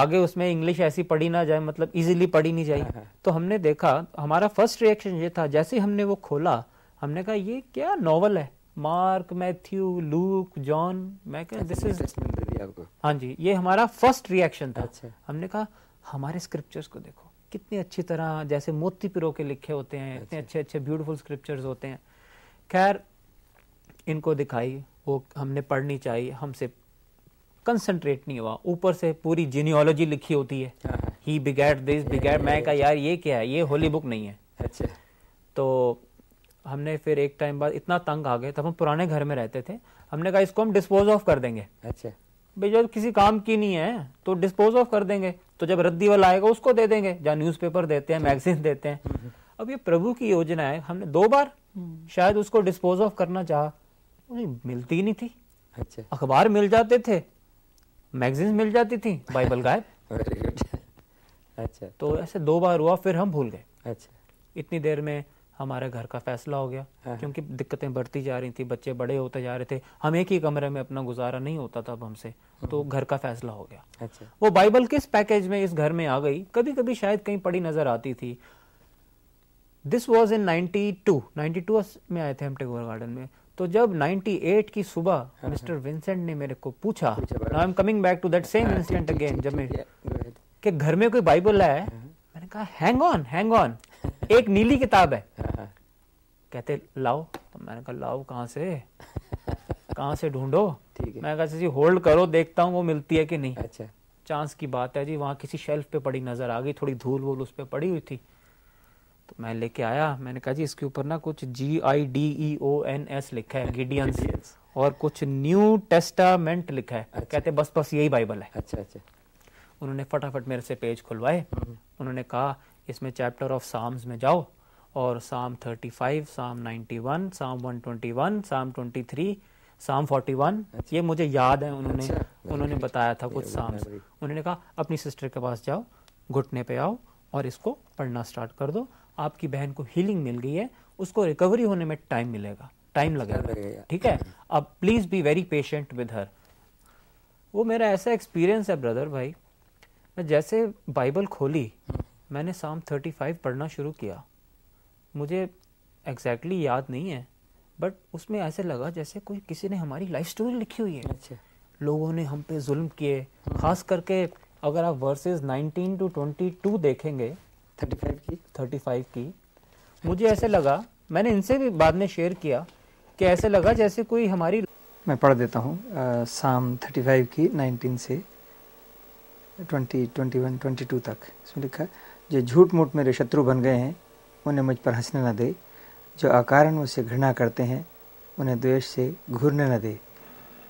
आगे उसमें इंग्लिश ऐसी पढ़ी ना जाए मतलब इजीली पढ़ी नहीं जाए हाँ, हाँ। तो हमने देखा हमारा फर्स्ट रिएक्शन ये था जैसे हमने वो खोला हमने कहा ये क्या नॉवल है मार्क मैथ्यू लूक जॉन मैं दिस इज अच्छा, हाँ जी ये हमारा फर्स्ट रिएक्शन था अच्छा। हमने कहा हमारे स्क्रिप्चर्स को देखो कितनी अच्छी तरह जैसे मोती पिरो के लिखे होते हैं इतने अच्छे अच्छे ब्यूटीफुल स्क्रिप्चर्स होते हैं खैर इनको दिखाई वो हमने पढ़नी चाहिए हमसे कंसंट्रेट नहीं हुआ ऊपर से पूरी जीनियोलॉजी लिखी होती है ही बिगैट दिस बिगैट मैं का अच्छा। यार ये क्या है ये होली बुक नहीं है अच्छा तो हमने फिर एक टाइम बाद इतना तंग आ गए तब हम पुराने घर में रहते थे हमने कहा इसको हम डिस्पोज ऑफ कर देंगे अच्छा भाई जो किसी काम की नहीं है तो डिस्पोज ऑफ कर देंगे तो जब रद्दी वाला आएगा उसको दे देंगे जहाँ न्यूज देते हैं मैगजीन देते हैं अब ये प्रभु की योजना है हमने दो बार शायद उसको डिस्पोज ऑफ करना चाहा मिलती नहीं थी अच्छा अखबार मिल जाते थे मैगजीन मिल जाती थी बाइबल गायब अच्छा तो ऐसे दो बार हुआ फिर हम भूल गए अच्छा इतनी देर में हमारे घर का फैसला हो गया हाँ, हाँ। क्योंकि दिक्कतें बढ़ती जा रही थी बच्चे बड़े होते जा रहे थे हम एक ही कमरे में अपना गुजारा नहीं होता था हमसे हाँ। तो घर का फैसला हो गया अच्छा। वो बाइबल किस पैकेज में इस घर में आ गई कभी कभी शायद कहीं पड़ी नजर आती थी this was in ninety two ninety two में आए थे हम टेगोर गार्डन में तो जब 98 की सुबह मिस्टर विंसेंट ने मेरे को पूछा I am coming back to that same incident again जब मैं कि घर में कोई बाइबल है मैंने कहा हैंग ऑन हैंग ऑन एक नीली किताब है हाँ, हाँ। कहते लाओ तो मैंने कहा लाओ कहाँ से कहाँ से ढूंढो ठीक है मैं कहा जी होल्ड करो देखता हूँ वो मिलती है कि नहीं अच्छा चांस की बात है जी वहाँ किसी शेल्फ पे पड़ी नज़र आ गई थोड़ी धूल वूल उस पर पड़ी हुई थी तो मैं लेके आया मैंने कहा जी इसके ऊपर ना कुछ G I D E O N S लिखा है गिडियंस और कुछ न्यू टेस्टामेंट लिखा है अच्छा। कहते बस बस यही बाइबल है अच्छा अच्छा उन्होंने फटाफट मेरे से पेज खुलवाए हम्म। उन्होंने कहा इसमें चैप्टर ऑफ साम्स में जाओ और साम 35, साम 91, साम 121, साम 23, साम 41 अच्छा। ये मुझे याद है उन्होंने अच्छा। उन्होंने बताया था कुछ साम्स उन्होंने कहा अपनी सिस्टर के पास जाओ घुटने पे आओ और इसको पढ़ना स्टार्ट कर दो आपकी बहन को हीलिंग मिल गई है उसको रिकवरी होने में टाइम मिलेगा टाइम लगेगा ठीक है अब please be very patient with her वो मेरा ऐसा एक्सपीरियंस है ब्रदर भाई मैं जैसे बाइबल खोली हम्म। मैंने साम 35 पढ़ना शुरू किया मुझे एग्जैक्टली exactly याद नहीं है बट उसमें ऐसे लगा जैसे कोई किसी ने हमारी लाइफ स्टोरी लिखी हुई है अच्छा लोगों ने हम पे जुल्म किए खास करके अगर आप वर्सेस 19 टू 22 देखेंगे 35 की 35 की मुझे ऐसे लगा मैंने इनसे भी बाद में शेयर किया कि ऐसे लगा जैसे कोई हमारी मैं पढ़ देता हूँ थर्टी फाइव की नाइनटीन से वन ट्वेंटी टू तक इसमें लिखा है जो झूठ मूठ मेरे शत्रु बन गए हैं उन्हें मुझ पर हंसने न दे जो अकारण मुझसे घृणा करते हैं उन्हें द्वेष से घूरने न दे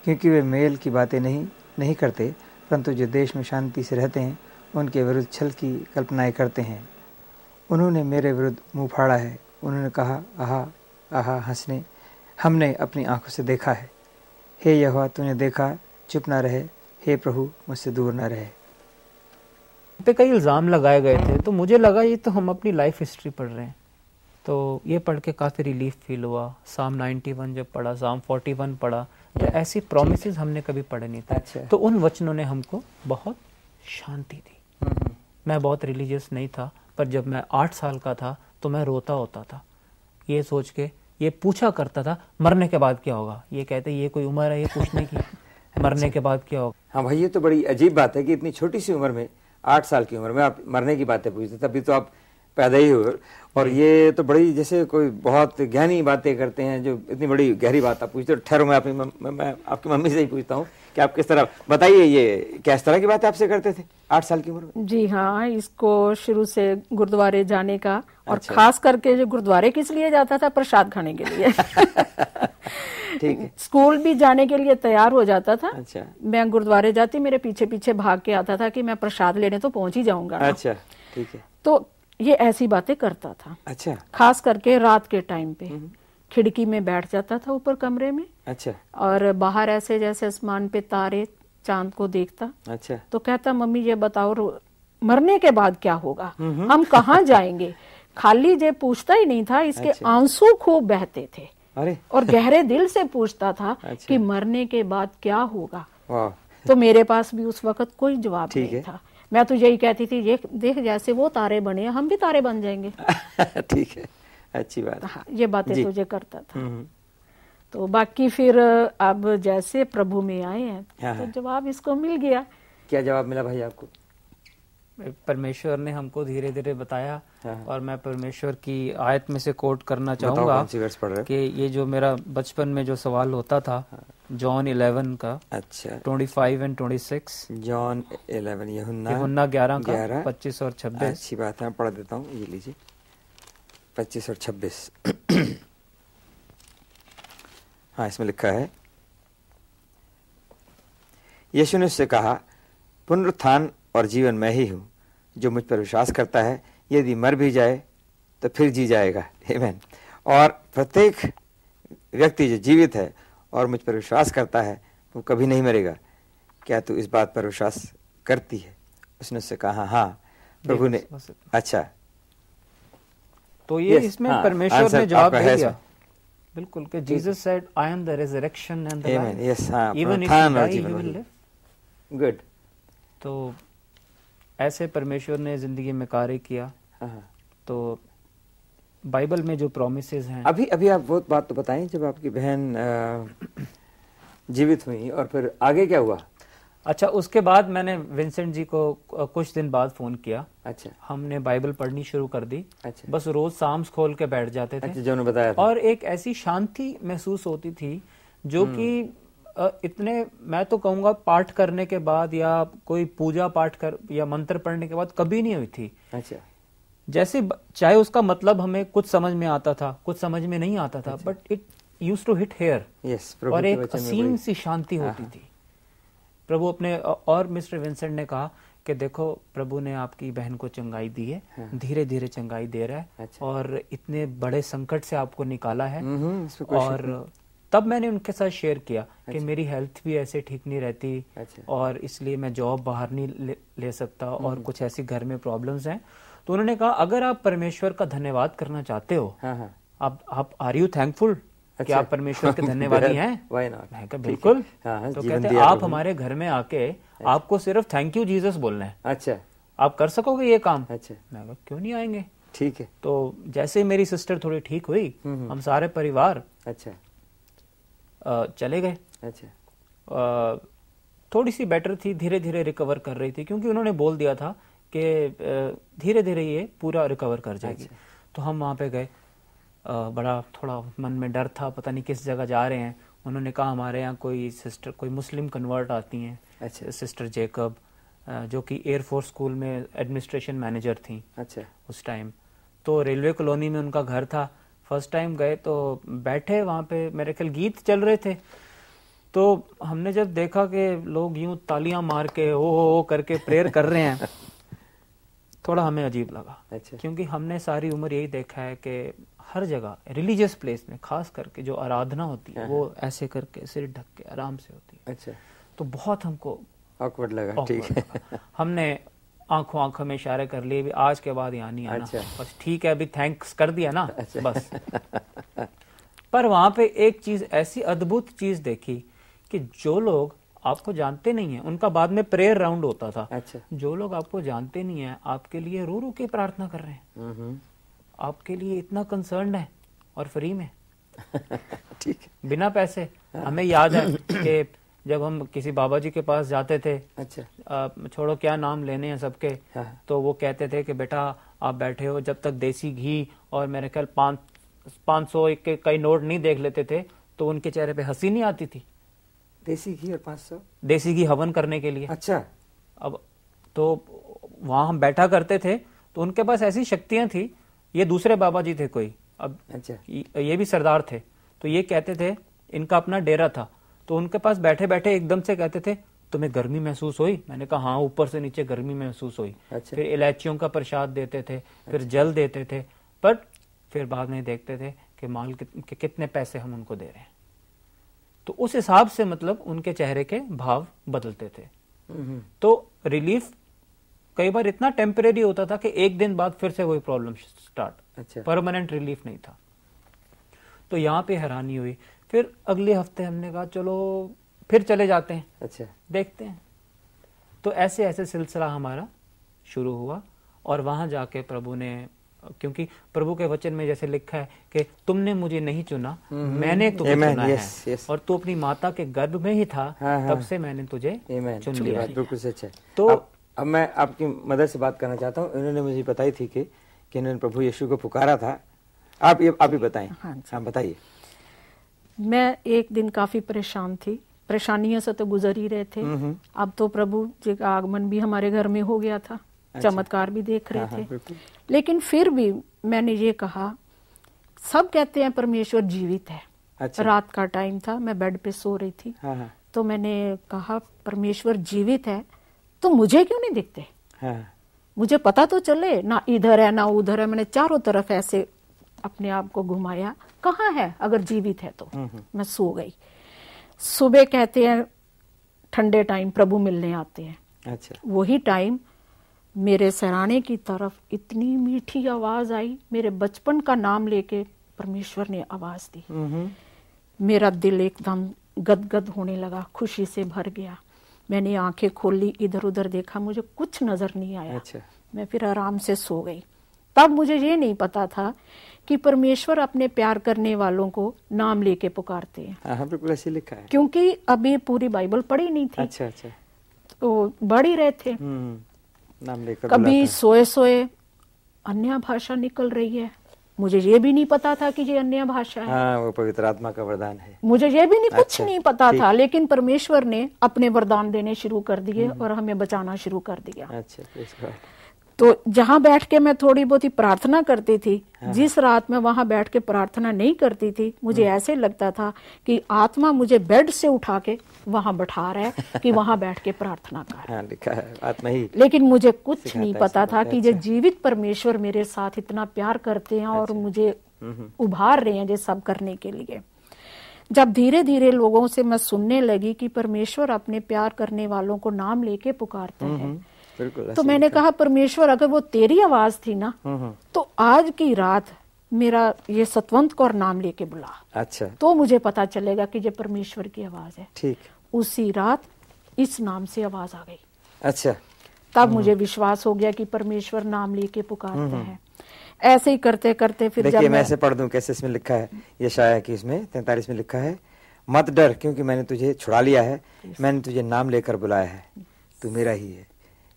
क्योंकि वे मेल की बातें नहीं नहीं करते परंतु जो देश में शांति से रहते हैं उनके विरुद्ध छल की कल्पनाएं करते हैं उन्होंने मेरे विरुद्ध मुंह फाड़ा है उन्होंने कहा आहा आहा हंसने हमने अपनी आंखों से देखा है हे यहा तूने देखा चुप ना रहे हे प्रभु मुझसे दूर ना रहे पे कई इल्ज़ाम लगाए गए थे तो मुझे लगा ये तो हम अपनी लाइफ हिस्ट्री पढ़ रहे हैं तो ये पढ़ के काफ़ी रिलीफ फील हुआ साम 91 जब पढ़ा साम 41 पढ़ा तो ऐसी प्रोमिस हमने कभी पढ़े नहीं था अच्छा। तो उन वचनों ने हमको बहुत शांति दी हम्म। मैं बहुत रिलीजियस नहीं था पर जब मैं आठ साल का था तो मैं रोता होता था ये सोच के ये पूछा करता था मरने के बाद क्या होगा ये कहते ये कोई उम्र है ये पूछने की मरने के बाद क्या होगा हाँ भाई ये तो बड़ी अजीब बात है कि इतनी छोटी सी उम्र में आठ साल की उम्र में आप मरने की बातें पूछते तभी तो आप पैदा ही हुए और ये तो बड़ी जैसे कोई बहुत ज्ञानी बातें करते हैं जो इतनी बड़ी गहरी बात आप पूछते हो ठहरो मैं आपकी मैं, आपकी मम्मी से ही पूछता हूँ कि आप किस तरह बताइए ये क्या इस तरह की बातें आपसे करते थे आठ साल की उम्र में जी हाँ इसको शुरू से गुरुद्वारे जाने का और अच्छा। खास करके जो गुरुद्वारे किस लिए जाता था प्रसाद खाने के लिए स्कूल भी जाने के लिए तैयार हो जाता था अच्छा मैं गुरुद्वारे जाती मेरे पीछे पीछे भाग के आता था कि मैं प्रसाद लेने तो पहुंच ही जाऊंगा अच्छा ठीक है तो ये ऐसी बातें करता था अच्छा खास करके रात के टाइम पे हम्म। खिड़की में बैठ जाता था ऊपर कमरे में अच्छा और बाहर ऐसे जैसे आसमान पे तारे चांद को देखता अच्छा तो कहता मम्मी ये बताओ मरने के बाद क्या होगा हम्म। हम कहाँ जाएंगे खाली जे पूछता ही नहीं था इसके अच्छा। आंसू खूब बहते थे अरे और गहरे दिल से पूछता था अच्छा। कि मरने के बाद क्या होगा तो मेरे पास भी उस वक्त कोई जवाब नहीं था मैं तो यही कहती थी ये देख जैसे वो तारे बने हम भी तारे बन जाएंगे ठीक है अच्छी बात हाँ, ये बातें तुझे करता था हम्म। तो बाकी फिर अब जैसे प्रभु में आए हैं हाँ, तो हाँ। जवाब इसको मिल गया क्या जवाब मिला भाई आपको परमेश्वर ने हमको धीरे धीरे बताया हाँ। और मैं परमेश्वर की आयत में से कोट करना चाहूंगा कि ये जो मेरा बचपन में जो सवाल होता था जॉन हाँ। इलेवन का अच्छा twenty five and twenty six John eleven Yuhanna ग्यारह ग्यारह पच्चीस और छब्बीस अच्छी बात है पढ़ देता हूँ ये लीजिए पच्चीस और छब्बीस हाँ इसमें लिखा है यीशु ने उससे कहा पुनरुत्थान और जीवन मैं ही हूँ जो मुझ पर विश्वास करता है यदि मर भी जाए तो फिर जी जाएगा एमेन और प्रत्येक व्यक्ति जो जीवित है और मुझ पर विश्वास करता है वो कभी नहीं मरेगा क्या तू इस बात पर विश्वास करती है उसने उससे कहा हाँ प्रभु ने अच्छा तो ये yes, इसमें हाँ, परमेश्वर ने जवाब दे दिया बिल्कुल कि Jesus said I am the resurrection and the life even if you die you will live good तो ऐसे परमेश्वर ने जिंदगी में कार्य किया हाँ, हाँ। तो बाइबल में जो प्रोमिस हैं अभी अभी आप बहुत बात तो बताएं जब आपकी बहन जीवित हुई और फिर आगे क्या हुआ अच्छा उसके बाद मैंने विंसेंट जी को कुछ दिन बाद फोन किया अच्छा हमने बाइबल पढ़नी शुरू कर दी अच्छा बस रोज शाम्स खोल के बैठ जाते थे अच्छा, जो बताया था। और एक ऐसी शांति महसूस होती थी जो हम्म। कि इतने मैं तो कहूंगा पाठ करने के बाद या कोई पूजा पाठ कर या मंत्र पढ़ने के बाद कभी नहीं हुई थी अच्छा जैसे चाहे उसका मतलब हमें कुछ समझ में आता था कुछ समझ में नहीं आता था but it use to hit here और एक असीम सी शांति होती हाँ। थी प्रभु अपने और मिस्टर विंसेंट ने कहा कि देखो प्रभु ने आपकी बहन को चंगाई दी है हाँ। धीरे धीरे चंगाई दे रहा है अच्छा। और इतने बड़े संकट से आपको निकाला है हम्म, हम्म, और तब मैंने उनके साथ शेयर किया अच्छा। कि मेरी हेल्थ भी ऐसे ठीक नहीं रहती अच्छा। और इसलिए मैं जॉब बाहर नहीं ले, ले सकता हम्म। और कुछ ऐसी घर में प्रॉब्लम्स हैं तो उन्होंने कहा अगर आप परमेश्वर का धन्यवाद करना चाहते हो हाँ, हाँ। आप आप आर यू थैंकफुल कि अच्छा। आप परमेश्वर के धन्यवाद हैं मैं कहा बिल्कुल हाँ, तो कहते आप हमारे घर में आके अच्छा। आपको सिर्फ थैंक यू जीसस बोलना है अच्छा आप कर सकोगे ये काम अच्छा मैं कहा क्यों नहीं आएंगे ठीक है तो जैसे ही मेरी सिस्टर थोड़ी ठीक हुई हम्म, हम्म। हम सारे परिवार अच्छा चले गए अच्छा थोड़ी सी बेटर थी धीरे धीरे रिकवर कर रही थी क्योंकि उन्होंने बोल दिया था कि धीरे धीरे ये पूरा रिकवर कर जाएगी अच्छा। तो हम वहाँ पे गए बड़ा थोड़ा मन में डर था पता नहीं किस जगह जा रहे हैं उन्होंने कहा हमारे यहाँ कोई सिस्टर कोई मुस्लिम कन्वर्ट आती हैं अच्छा सिस्टर जेकब जो कि एयरफोर्स स्कूल में एडमिनिस्ट्रेशन मैनेजर थी अच्छा उस टाइम तो रेलवे कॉलोनी में उनका घर था फर्स्ट टाइम गए तो बैठे वहाँ पे मेरे ख्याल गीत चल रहे थे तो हमने जब देखा कि लोग यूं तालियां मार के ओ हो करके प्रेयर कर रहे हैं थोड़ा हमें अजीब लगा अच्छा। क्योंकि हमने सारी उम्र यही देखा है कि हर जगह रिलीजियस प्लेस में खास करके जो आराधना होती है हाँ, हाँ। वो ऐसे करके सिर ढक के आराम से होती है अच्छा तो बहुत हमको ऑकवर्ड लगा ठीक है हमने आंखों आंखों में इशारे कर लिए भी आज के बाद यहाँ नहीं आना अच्छा। बस ठीक है अभी थैंक्स कर दिया ना अच्छा। बस पर वहां पे एक चीज ऐसी अद्भुत चीज देखी कि जो लोग आपको जानते नहीं है उनका बाद में प्रेयर राउंड होता था अच्छा। जो लोग आपको जानते नहीं है आपके लिए रो रो के प्रार्थना कर रहे हैं हम्म, हम्म। आपके लिए इतना कंसर्न है और फ्री में ठीक बिना पैसे हमें याद है कि जब हम किसी बाबा जी के पास जाते थे अच्छा छोड़ो क्या नाम लेने हैं सबके हाँ। तो वो कहते थे कि बेटा आप बैठे हो जब तक देसी घी और मेरे ख्याल पाँच पाँच सौ के कई नोट नहीं देख लेते थे तो उनके चेहरे पे हंसी नहीं आती थी देसी घी और पांच सौ देसी घी हवन करने के लिए अच्छा अब तो वहां हम बैठा करते थे तो उनके पास ऐसी शक्तियां थी ये दूसरे बाबा जी थे कोई अब अच्छा ये भी सरदार थे तो ये कहते थे इनका अपना डेरा था तो उनके पास बैठे बैठे एकदम से कहते थे तुम्हें गर्मी महसूस हुई मैंने कहा हाँ ऊपर से नीचे गर्मी महसूस हुई अच्छा। फिर इलायचियों का प्रसाद देते थे फिर अच्छा। जल देते थे बट फिर बाद में देखते थे कि माल कि, कि कितने पैसे हम उनको दे रहे हैं तो उस हिसाब से मतलब उनके चेहरे के भाव बदलते थे हम्म, हम्म। तो रिलीफ कई बार इतना टेम्परेरी होता था कि एक दिन बाद फिर से वही प्रॉब्लम स्टार्ट अच्छा। परमानेंट रिलीफ नहीं था तो यहाँ पे हैरानी हुई फिर अगले हफ्ते हमने कहा चलो फिर चले जाते हैं अच्छा देखते हैं तो ऐसे ऐसे सिलसिला हमारा शुरू हुआ और वहां जाके प्रभु ने क्योंकि प्रभु के वचन में जैसे लिखा है कि तुमने मुझे नहीं चुना हम्म। मैंने तुझे चुना yes, है yes. और तू अपनी माता के गर्भ में ही था हाँ, हाँ। तब से मैंने तुझे Amen, चुन लिया बिल्कुल सच है तो अब, अब मैं आपकी मदद से बात करना चाहता हूँ इन्होंने मुझे बताई थी कि, इन्होंने प्रभु यीशु को पुकारा था आप ये आप ही बताएं हाँ बताइए मैं एक दिन काफ़ी परेशान थी परेशानियों से तो गुजर ही रहे थे हम्म, हम्म। अब तो प्रभु जी का आगमन भी हमारे घर में हो गया था अच्छा। चमत्कार भी देख रहे हाँ, हाँ, थे लेकिन फिर भी मैंने ये कहा सब कहते हैं परमेश्वर जीवित है अच्छा। रात का टाइम था मैं बेड पे सो रही थी हाँ, तो मैंने कहा परमेश्वर जीवित है तो मुझे क्यों नहीं दिखते मुझे पता तो चले ना इधर है ना उधर है मैंने चारों तरफ ऐसे अपने आप को घुमाया कहाँ है अगर जीवित है तो हम्म, हम्म। मैं सो गई सुबह कहते हैं ठंडे टाइम प्रभु मिलने आते हैं अच्छा वही टाइम मेरे सराहने की तरफ इतनी मीठी आवाज आई मेरे बचपन का नाम लेके परमेश्वर ने आवाज दी हम्म, मेरा दिल एकदम गदगद होने लगा खुशी से भर गया मैंने आंखें खोली इधर उधर देखा मुझे कुछ नजर नहीं आया अच्छा। मैं फिर आराम से सो गई तब मुझे ये नहीं पता था कि परमेश्वर अपने प्यार करने वालों को नाम लेके पुकारते हैं हाँ, हाँ, बिल्कुल ऐसे लिखा है क्योंकि अभी पूरी बाइबल पढ़ी नहीं थी अच्छा अच्छा तो बढ़ ही रहे थे हम्म, हम्म, नाम लेकर कभी सोए सोए अन्य भाषा निकल रही है मुझे ये भी नहीं पता था कि ये अन्य भाषा है हाँ, वो पवित्र आत्मा का वरदान है मुझे ये भी नहीं अच्छा, कुछ नहीं पता था लेकिन परमेश्वर ने अपने वरदान देने शुरू कर दिए हम्म, और हमें बचाना शुरू कर दिया अच्छा तो जहाँ बैठ के मैं थोड़ी बहुत ही प्रार्थना करती थी हाँ। जिस रात में वहां बैठ के प्रार्थना नहीं करती थी मुझे हाँ। ऐसे लगता था कि आत्मा मुझे बेड से उठा के वहां बैठा रहा है कि वहां बैठ के प्रार्थना कर हाँ, लिखा है आत्मा ही लेकिन मुझे कुछ नहीं पता था कि अच्छा। ये जीवित परमेश्वर मेरे साथ इतना प्यार करते हैं और अच्छा। मुझे हम्म, हम्म। उभार रहे हैं ये सब करने के लिए जब धीरे धीरे लोगों से मैं सुनने लगी कि परमेश्वर अपने प्यार करने वालों को नाम लेके पुकारता हम्म, है बिल्कुल तो मैंने कहा परमेश्वर अगर वो तेरी आवाज थी ना हम्म, हम्म। तो आज की रात मेरा ये सतवंत कौर नाम लेके बुला अच्छा तो मुझे पता चलेगा कि ये परमेश्वर की आवाज है ठीक उसी रात इस नाम से आवाज आ गई अच्छा तब हम्म। मुझे विश्वास हो गया कि परमेश्वर नाम लेके पुकारता है ऐसे ही करते करते फिर जब मैं, ऐसे पढ़ दूं कैसे इसमें लिखा है ये शाया की इसमें तैतालीस में लिखा है मत डर क्योंकि मैंने तुझे छुड़ा लिया है मैंने तुझे नाम लेकर बुलाया है तू मेरा ही है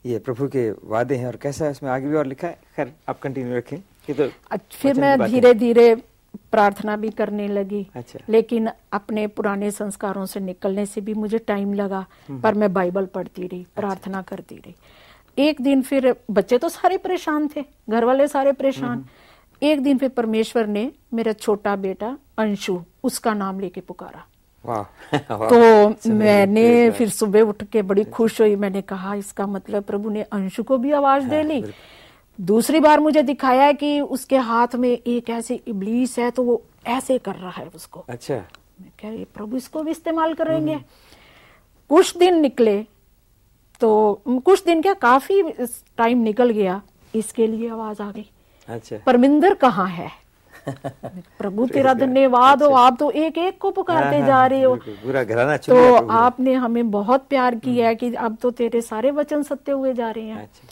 ये प्रभु के वादे हैं और कैसा है उसमें आगे भी और लिखा है खैर आप कंटिन्यू रखें ये तो फिर मैं धीरे धीरे प्रार्थना भी करने लगी अच्छा। लेकिन अपने पुराने संस्कारों से निकलने से भी मुझे टाइम लगा हम्म। पर मैं बाइबल पढ़ती रही अच्छा। प्रार्थना अच्छा। करती रही एक दिन फिर बच्चे तो सारे परेशान थे घर वाले सारे परेशान हम्म, हम्म। एक दिन फिर परमेश्वर ने मेरा छोटा बेटा अंशु उसका नाम लेके पुकारा तो मैंने फिर सुबह उठ के बड़ी खुश हुई मैंने कहा इसका मतलब प्रभु ने अंशु को भी आवाज हाँ, दे ली दूसरी बार मुझे दिखाया कि उसके हाथ में एक ऐसी इबलीस है तो वो ऐसे कर रहा है उसको अच्छा मैं कह रही प्रभु इसको भी इस्तेमाल करेंगे हम्म। कुछ दिन निकले तो कुछ दिन क्या काफी टाइम निकल गया इसके लिए आवाज आ गई अच्छा परमिंदर कहाँ है प्रभु तेरा धन्यवाद हो अच्छा। आप तो एक एक को पुकारते हाँ, हाँ, जा हाँ, रहे हो पूरा घराना तो आपने हमें बहुत प्यार किया है हम्म। कि अब तो तेरे सारे वचन सत्य हुए जा रहे हैं अच्छा।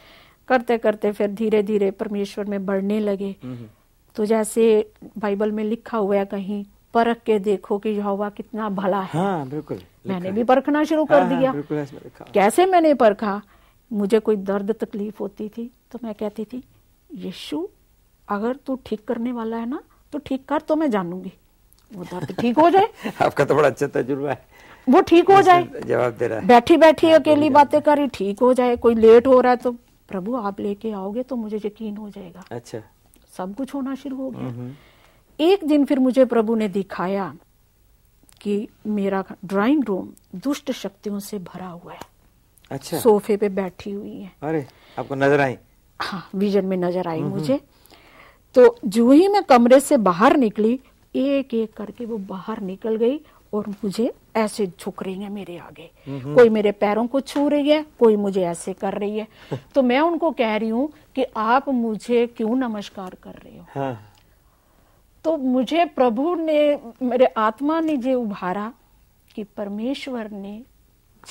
करते करते फिर धीरे धीरे परमेश्वर में बढ़ने लगे हम्म, हम्म। तो जैसे बाइबल में लिखा हुआ है कहीं परख के देखो कि यहोवा कितना भला है हाँ, बिल्कुल मैंने भी परखना शुरू कर दिया कैसे मैंने परखा मुझे कोई दर्द तकलीफ होती थी तो मैं कहती थी यीशु अगर तू ठीक करने वाला है ना तो ठीक कर तो मैं जानूंगी वो दर्द तो ठीक हो जाए आपका तो बड़ा अच्छा तजुर्बा है वो ठीक हो जाए जवाब दे रहा है बैठी बैठी हाँ, अकेली बातें रही ठीक हो जाए कोई लेट हो रहा है तो प्रभु आप लेके आओगे तो मुझे यकीन हो जाएगा अच्छा सब कुछ होना शुरू हो गया एक दिन फिर मुझे प्रभु ने दिखाया कि मेरा ड्राइंग रूम दुष्ट शक्तियों से भरा हुआ है अच्छा सोफे पे बैठी हुई है अरे आपको नजर आई हाँ विजन में नजर आई मुझे तो जू ही मैं कमरे से बाहर निकली एक एक करके वो बाहर निकल गई और मुझे ऐसे झुक रही है मेरे आगे कोई मेरे पैरों को छू रही है कोई मुझे ऐसे कर रही है तो मैं उनको कह रही हूं कि आप मुझे क्यों नमस्कार कर रहे हो हाँ। तो मुझे प्रभु ने मेरे आत्मा ने ये उभारा कि परमेश्वर ने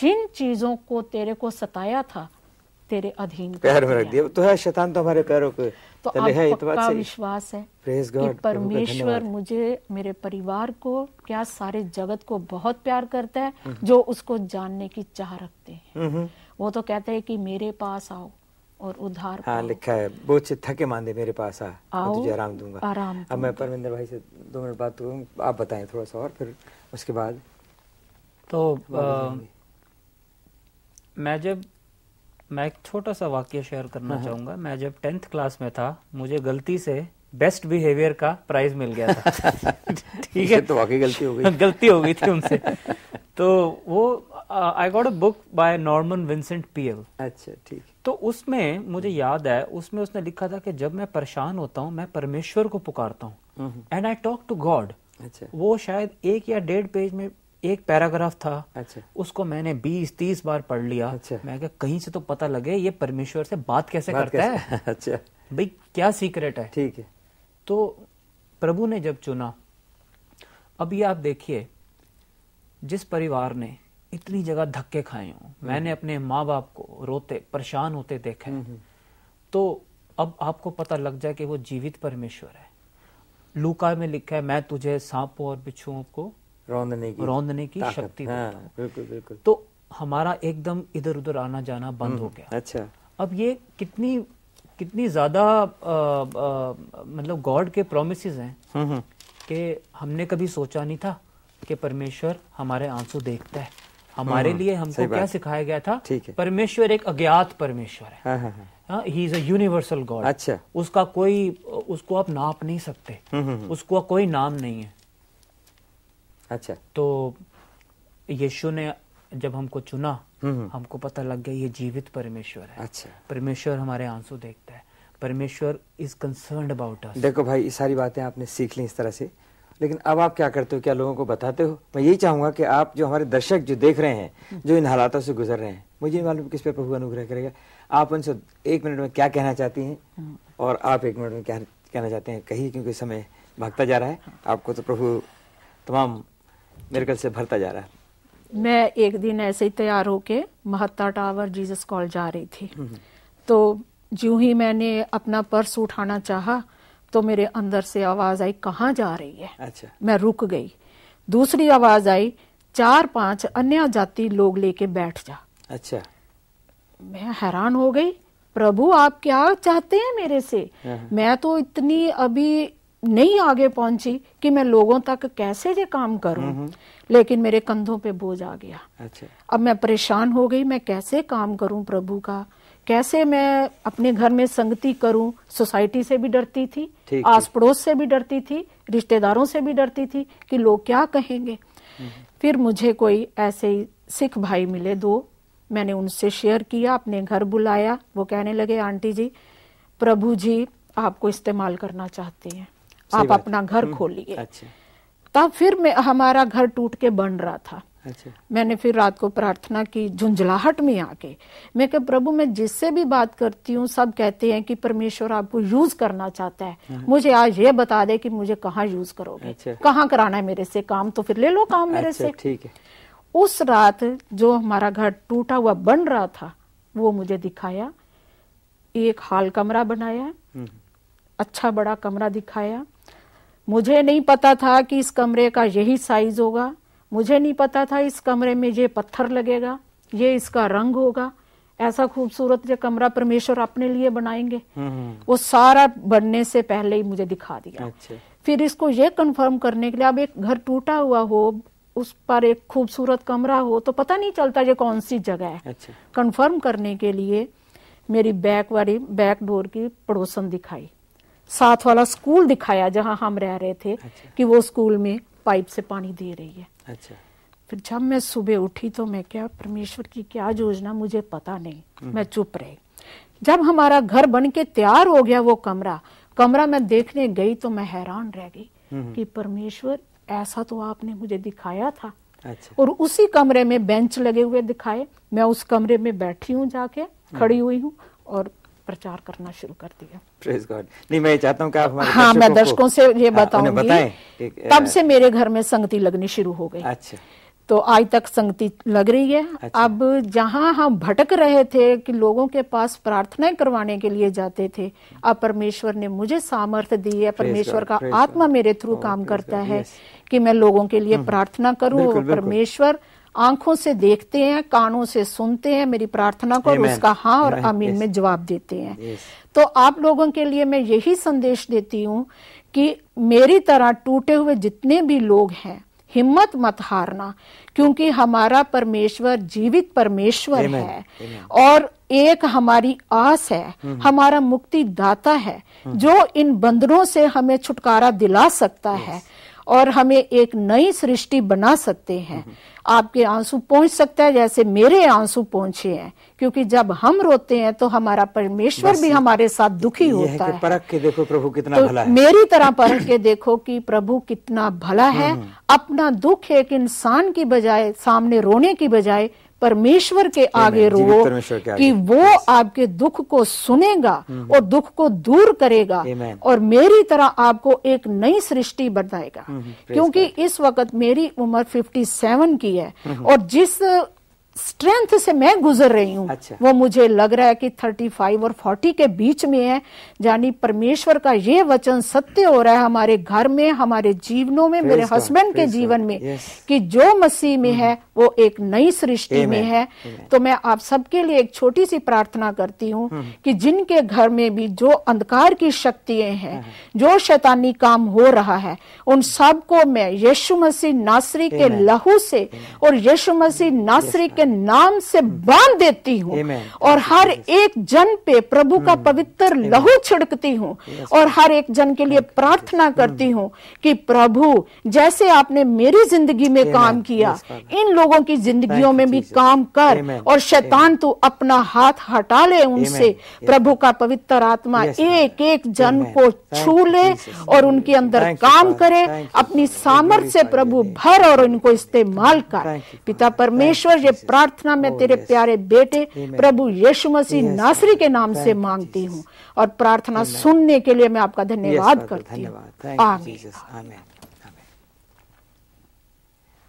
जिन चीजों को तेरे को सताया था तेरे अधीन पैर में रख दिया तो है शैतान तो हमारे पैरों को तो तले है पक्का विश्वास है परमेश्वर मुझे मेरे परिवार को क्या सारे जगत को बहुत प्यार करता है हम्म। जो उसको जानने की चाह रखते हैं वो तो कहते हैं कि मेरे पास आओ और उधार हाँ लिखा है बहुत से थके मांदे मेरे पास आ आओ, तुझे आराम दूंगा आराम अब मैं परमिंदर भाई से दो मिनट बात करूँ आप बताएं थोड़ा सा और फिर उसके बाद तो मैं जब मैं एक छोटा सा वाक्य शेयर करना हाँ, हाँ। चाहूंगा मैं जब टेंथ क्लास में था मुझे गलती से बेस्ट बिहेवियर का प्राइज मिल गया था ठीक है तो वाकई गलती हो गई गलती हो गई थी उनसे तो वो I got a book by Norman Vincent Peale अच्छा ठीक तो उसमें मुझे याद है उसमें उसने लिखा था कि जब मैं परेशान होता हूँ मैं परमेश्वर को पुकारता हूँ and I talk to God अच्छा वो शायद एक या डेढ़ पेज में एक पैराग्राफ था अच्छा उसको मैंने 20-30 बार पढ़ लिया अच्छा मैं कहीं से तो पता लगे ये परमेश्वर से बात कैसे बात करता कैसे? है अच्छा भाई क्या सीक्रेट है ठीक है तो प्रभु ने जब चुना अब ये आप देखिए जिस परिवार ने इतनी जगह धक्के खाए हो हम्म। मैंने अपने माँ बाप को रोते परेशान होते देखे हम्म, हम्म। तो अब आपको पता लग जाए कि वो जीवित परमेश्वर है लूका में लिखा है मैं तुझे सांपों और बिच्छुओं को रौंदने की रौंदने की शक्ति हाँ, बिल्कुल बिल्कुल तो हमारा एकदम इधर उधर आना जाना बंद हो हम्म, गया अच्छा अब ये कितनी कितनी ज्यादा मतलब गॉड के प्रोमिस हैं हम्म, हम्म। कि हमने कभी सोचा नहीं था कि परमेश्वर हमारे आंसू देखता है हमारे लिए हमको क्या सिखाया गया था परमेश्वर एक अज्ञात परमेश्वर है he is a universal God अच्छा उसका कोई उसको आप नाप नहीं सकते उसका कोई नाम नहीं है अच्छा तो यीशु ने जब हमको चुना हम्म। हमको पता लग गया ये जीवित परमेश्वर है अच्छा परमेश्वर हमारे आंसू देखता है परमेश्वर इज कंसर्न अबाउट अस देखो भाई ये सारी बातें आपने सीख ली इस तरह से लेकिन अब आप क्या करते हो क्या लोगों को बताते हो मैं यही चाहूंगा कि आप जो हमारे दर्शक जो देख रहे हैं जो इन हालातों से गुजर रहे हैं मुझे मालूम किस पे प्रभु अनुग्रह करेगा आप उनसे एक मिनट में क्या कहना चाहती हैं हम्म। और आप एक मिनट में क्या कहना चाहते हैं कहिए क्योंकि समय भागता जा रहा है आपको तो प्रभु तमाम मेरे घर से भरता जा रहा है मैं एक दिन ऐसे ही तैयार होके महत्ता टावर जीसस कॉल जा रही थी हम्म, हम्म। तो जो ही मैंने अपना पर्स उठाना चाहा तो मेरे अंदर से आवाज आई कहाँ जा रही है अच्छा मैं रुक गई दूसरी आवाज आई चार पांच अन्य जाति लोग लेके बैठ जा अच्छा मैं हैरान हो गई प्रभु आप क्या चाहते हैं मेरे से हाँ, हाँ। मैं तो इतनी अभी नहीं आगे पहुंची कि मैं लोगों तक कैसे ये काम करूं हम्म, हम्म। लेकिन मेरे कंधों पे बोझ आ गया अच्छा। अब मैं परेशान हो गई मैं कैसे काम करूं प्रभु का कैसे मैं अपने घर में संगति करूं सोसाइटी से भी डरती थी आस पड़ोस से भी डरती थी रिश्तेदारों से भी डरती थी कि लोग क्या कहेंगे हम्म, फिर मुझे कोई ऐसे ही सिख भाई मिले दो मैंने उनसे शेयर किया अपने घर बुलाया वो कहने लगे आंटी जी प्रभु जी आपको इस्तेमाल करना चाहते हैं आप अपना घर हम्म, खोलिए अच्छा। तब फिर मैं हमारा घर टूट के बन रहा था अच्छा। मैंने फिर रात को प्रार्थना की झुंझलाहट में आके मैं कह प्रभु मैं जिससे भी बात करती हूँ सब कहते हैं कि परमेश्वर आपको यूज करना चाहता है हाँ। मुझे आज ये बता दे कि मुझे कहाँ यूज करोगे अच्छा। कहाँ कराना है मेरे से काम तो फिर ले लो काम मेरे अच्छा, से ठीक है उस रात जो हमारा घर टूटा हुआ बन रहा था वो मुझे दिखाया एक हाल कमरा बनाया हम्म। अच्छा बड़ा कमरा दिखाया मुझे नहीं पता था कि इस कमरे का यही साइज होगा मुझे नहीं पता था इस कमरे में ये पत्थर लगेगा ये इसका रंग होगा ऐसा खूबसूरत जो कमरा परमेश्वर अपने लिए बनाएंगे हम्म, हम्म। वो सारा बनने से पहले ही मुझे दिखा दिया अच्छा। फिर इसको ये कंफर्म करने के लिए अब एक घर टूटा हुआ हो उस पर एक खूबसूरत कमरा हो तो पता नहीं चलता ये कौन सी जगह है कंफर्म अच्छा। करने के लिए मेरी बैक वाली बैक डोर की पड़ोसन दिखाई साथ वाला स्कूल दिखाया जहाँ हम रह रहे थे अच्छा। कि वो स्कूल में पाइप से पानी दे रही है अच्छा फिर जब मैं सुबह उठी तो मैं क्या परमेश्वर की क्या योजना मुझे पता नहीं हम्म। मैं चुप रही जब हमारा घर बन के तैयार हो गया वो कमरा कमरा मैं देखने गई तो मैं हैरान रह गई हम्म। कि परमेश्वर ऐसा तो आपने मुझे दिखाया था अच्छा। और उसी कमरे में बेंच लगे हुए दिखाए मैं उस कमरे में बैठी हूँ जाके हम्म। खड़ी हुई हूँ और प्रचार करना शुरू कर दिया नहीं मैं चाहता हूँ हाँ मैं दर्शकों से ये हाँ, बताऊंगी तब से मेरे घर में संगति लगनी शुरू हो गई अच्छा तो आज तक संगति लग रही है अच्छा। अब जहाँ हम भटक रहे थे कि लोगों के पास प्रार्थनाएं करवाने के लिए जाते थे अब परमेश्वर ने मुझे सामर्थ्य दी है परमेश्वर का आत्मा मेरे थ्रू oh, काम करता है कि मैं लोगों के लिए हम्म। प्रार्थना करूँ परमेश्वर आंखों से देखते हैं कानों से सुनते हैं मेरी प्रार्थना को और उसका हाँ और अमीन में जवाब देते हैं तो आप लोगों के लिए मैं यही संदेश देती हूँ कि मेरी तरह टूटे हुए जितने भी लोग हैं हिम्मत मत हारना क्योंकि हमारा परमेश्वर जीवित परमेश्वर Amen. है Amen. और एक हमारी आस है हम्म। हमारा मुक्ति दाता है हम्म। जो इन बंधनों से हमें छुटकारा दिला सकता yes. है और हमें एक नई सृष्टि बना सकते हैं आपके आंसू पहुंच सकता है जैसे मेरे आंसू पहुंचे हैं क्योंकि जब हम रोते हैं तो हमारा परमेश्वर भी हमारे साथ दुखी होता है, है। परख के देखो प्रभु कितना तो भला है मेरी तरह परख के देखो कि प्रभु कितना भला है हम्म। अपना दुख एक इंसान की बजाय सामने रोने की बजाय परमेश्वर के आगे रो कि वो आपके दुख को सुनेगा हम्म। और दुख को दूर करेगा और मेरी तरह आपको एक नई सृष्टि बताएगा हम्म, क्योंकि इस वक्त मेरी उम्र 57 की है हम्म। और जिस स्ट्रेंथ से मैं गुजर रही हूँ अच्छा। वो मुझे लग रहा है कि फाइव और फोर्टी के बीच में है यानी परमेश्वर का ये वचन सत्य हो रहा है हमारे घर में हमारे जीवनों में मेरे हस्बैंड के जीवन में कि जो मसीह में है वो एक नई सृष्टि में है तो मैं आप सबके लिए एक छोटी सी प्रार्थना करती हूँ हम्म। कि जिनके घर में भी जो अंधकार की शक्तियां हैं हाँ, हाँ। जो शैतानी काम हो रहा है उन सबको मैं यीशु मसीह नासरी के लहू से और यीशु मसीह नासरी के नाम से बांध देती हूँ और हर एक जन पे प्रभु का hmm. पवित्र लहू छिड़कती हूँ और हर एक जन के लिए प्रार्थना hmm. करती हूँ कि प्रभु जैसे आपने मेरी जिंदगी में काम किया इन लोगों की जिंदगियों में भी काम कर और शैतान तू अपना हाथ हटा ले उनसे प्रभु का पवित्र आत्मा एक एक जन को छू ले और उनके अंदर काम करे अपनी सामर्थ्य से प्रभु भर और उनको इस्तेमाल कर पिता परमेश्वर ये प्रार्थना में oh, तेरे प्यारे बेटे प्रभु यीशु मसीह नासरी के नाम से मांगती हूँ और प्रार्थना सुनने के लिए मैं आपका धन्यवाद करती हूँ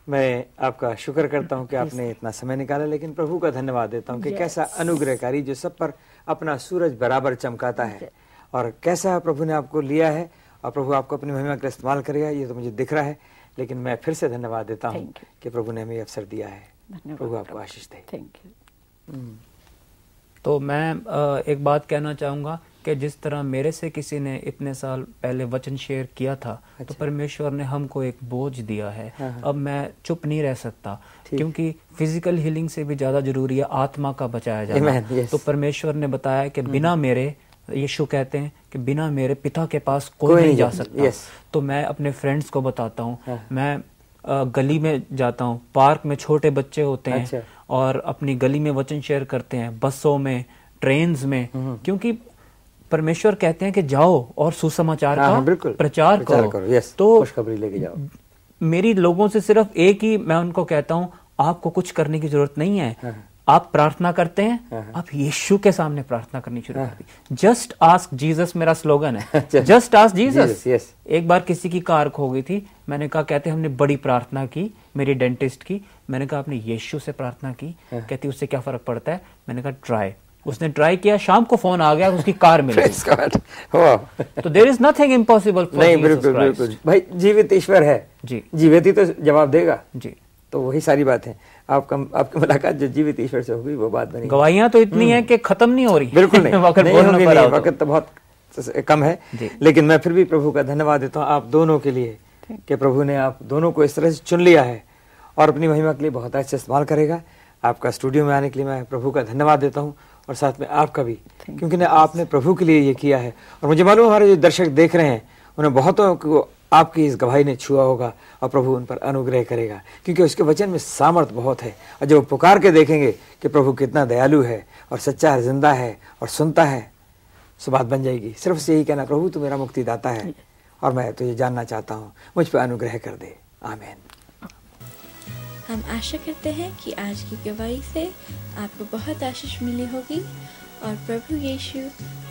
मैं आपका शुक्र करता हूं कि आपने इतना समय निकाला लेकिन प्रभु का धन्यवाद देता हूं कि कैसा अनुग्रहकारी जो सब पर अपना सूरज बराबर चमकाता है और कैसा प्रभु ने आपको लिया है और प्रभु आपको अपनी महिमा का इस्तेमाल करेगा ये तो मुझे दिख रहा है लेकिन मैं फिर से धन्यवाद देता हूँ कि प्रभु ने हमें अवसर दिया है प्रभु आपको आशीष दे थैंक यू हम्म। तो मैं एक बात कहना चाहूंगा कि जिस तरह मेरे से किसी ने इतने साल पहले वचन शेयर किया था तो अच्छा। तो परमेश्वर ने हमको एक बोझ दिया है हाँ।, हाँ। अब मैं चुप नहीं रह सकता क्योंकि फिजिकल हीलिंग से भी ज्यादा जरूरी है आत्मा का बचाया जाना तो परमेश्वर ने बताया कि हम्म। बिना मेरे यीशु कहते हैं कि बिना मेरे पिता के पास कोई, कोई नहीं जा सकता तो मैं अपने फ्रेंड्स को बताता हूँ हाँ। मैं गली में जाता हूँ पार्क में छोटे बच्चे होते हैं अच्छा। और अपनी गली में वचन शेयर करते हैं बसों में ट्रेन में हम्म, हम्म। क्योंकि परमेश्वर कहते हैं कि जाओ और सुसमाचार हाँ, का हाँ, प्रचार, प्रचार करो, करो यस, तो लेके जाओ मेरी लोगों से सिर्फ एक ही मैं उनको कहता हूँ आपको कुछ करने की जरूरत नहीं है हाँ, आप प्रार्थना करते हैं हाँ, हाँ। आप यीशु के सामने प्रार्थना करनी शुरू हाँ। कर दी जस्ट आस्क जीसस मेरा स्लोगन है अच्छा। जस्ट आस्क जीसस एक बार किसी की कार खो गई थी मैंने कहा कहते हमने बड़ी प्रार्थना की मेरी डेंटिस्ट की मैंने कहा आपने यीशु से प्रार्थना की कहती उससे क्या फर्क पड़ता है मैंने कहा ट्राई उसने ट्राई किया शाम को फोन आ गया उसकी कार मिल गई तो देर इज नथिंग इम्पॉसिबल नहीं बिल्कुल बिल्कुल भाई जीवित ईश्वर है जी जीवित ही तो जवाब देगा जी तो वही सारी बात है आपका आपकी मुलाकात जो जीवित ईश्वर से होगी वो बात बनी गवाहियां तो इतनी है हम्म। कि खत्म नहीं हो रही बिल्कुल नहीं तो। वक्त तो बहुत कम है लेकिन मैं फिर भी प्रभु का धन्यवाद देता हूँ आप दोनों के लिए कि प्रभु ने आप दोनों को इस तरह से चुन लिया है और अपनी महिमा के लिए बहुत अच्छे इस्तेमाल करेगा आपका स्टूडियो में आने के लिए मैं प्रभु का धन्यवाद देता हूँ और साथ में आपका भी क्योंकि ना आपने प्रभु के लिए ये किया है और मुझे मालूम हमारे जो दर्शक देख रहे हैं उन्हें बहुतों को आपकी इस गवाही ने छुआ होगा और प्रभु उन पर अनुग्रह करेगा क्योंकि उसके वचन में सामर्थ बहुत है और जब पुकार के देखेंगे कि प्रभु कितना दयालु है और सच्चा है जिंदा है और सुनता है सो बात बन जाएगी सिर्फ यही कहना प्रभु तू मेरा दाता है और मैं तुझे जानना चाहता हूँ मुझ पर अनुग्रह कर दे आमेन हम आशा करते हैं कि आज की गवाही से आपको बहुत आशीष मिली होगी और प्रभु यीशु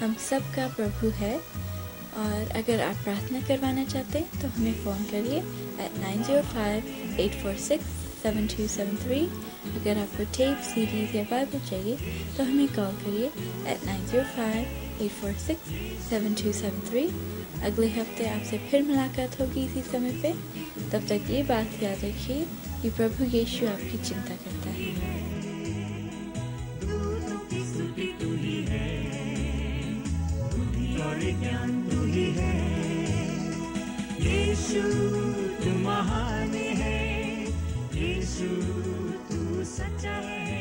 हम सबका प्रभु है और अगर आप प्रार्थना करवाना चाहते हैं तो हमें फ़ोन करिए eight nine zero five eight four six seven two seven three अगर आपको टेप सीरीज़ या बाइबल चाहिए तो हमें कॉल करिए eight nine zero five eight four six seven two seven three अगले हफ्ते आपसे फिर मुलाकात होगी इसी समय पे तब तक ये बात याद रखिए कि प्रभु यीशु आपकी चिंता करता है और ज्ञान तू ही है यीशु तू महान है यीशु तू सच्चा है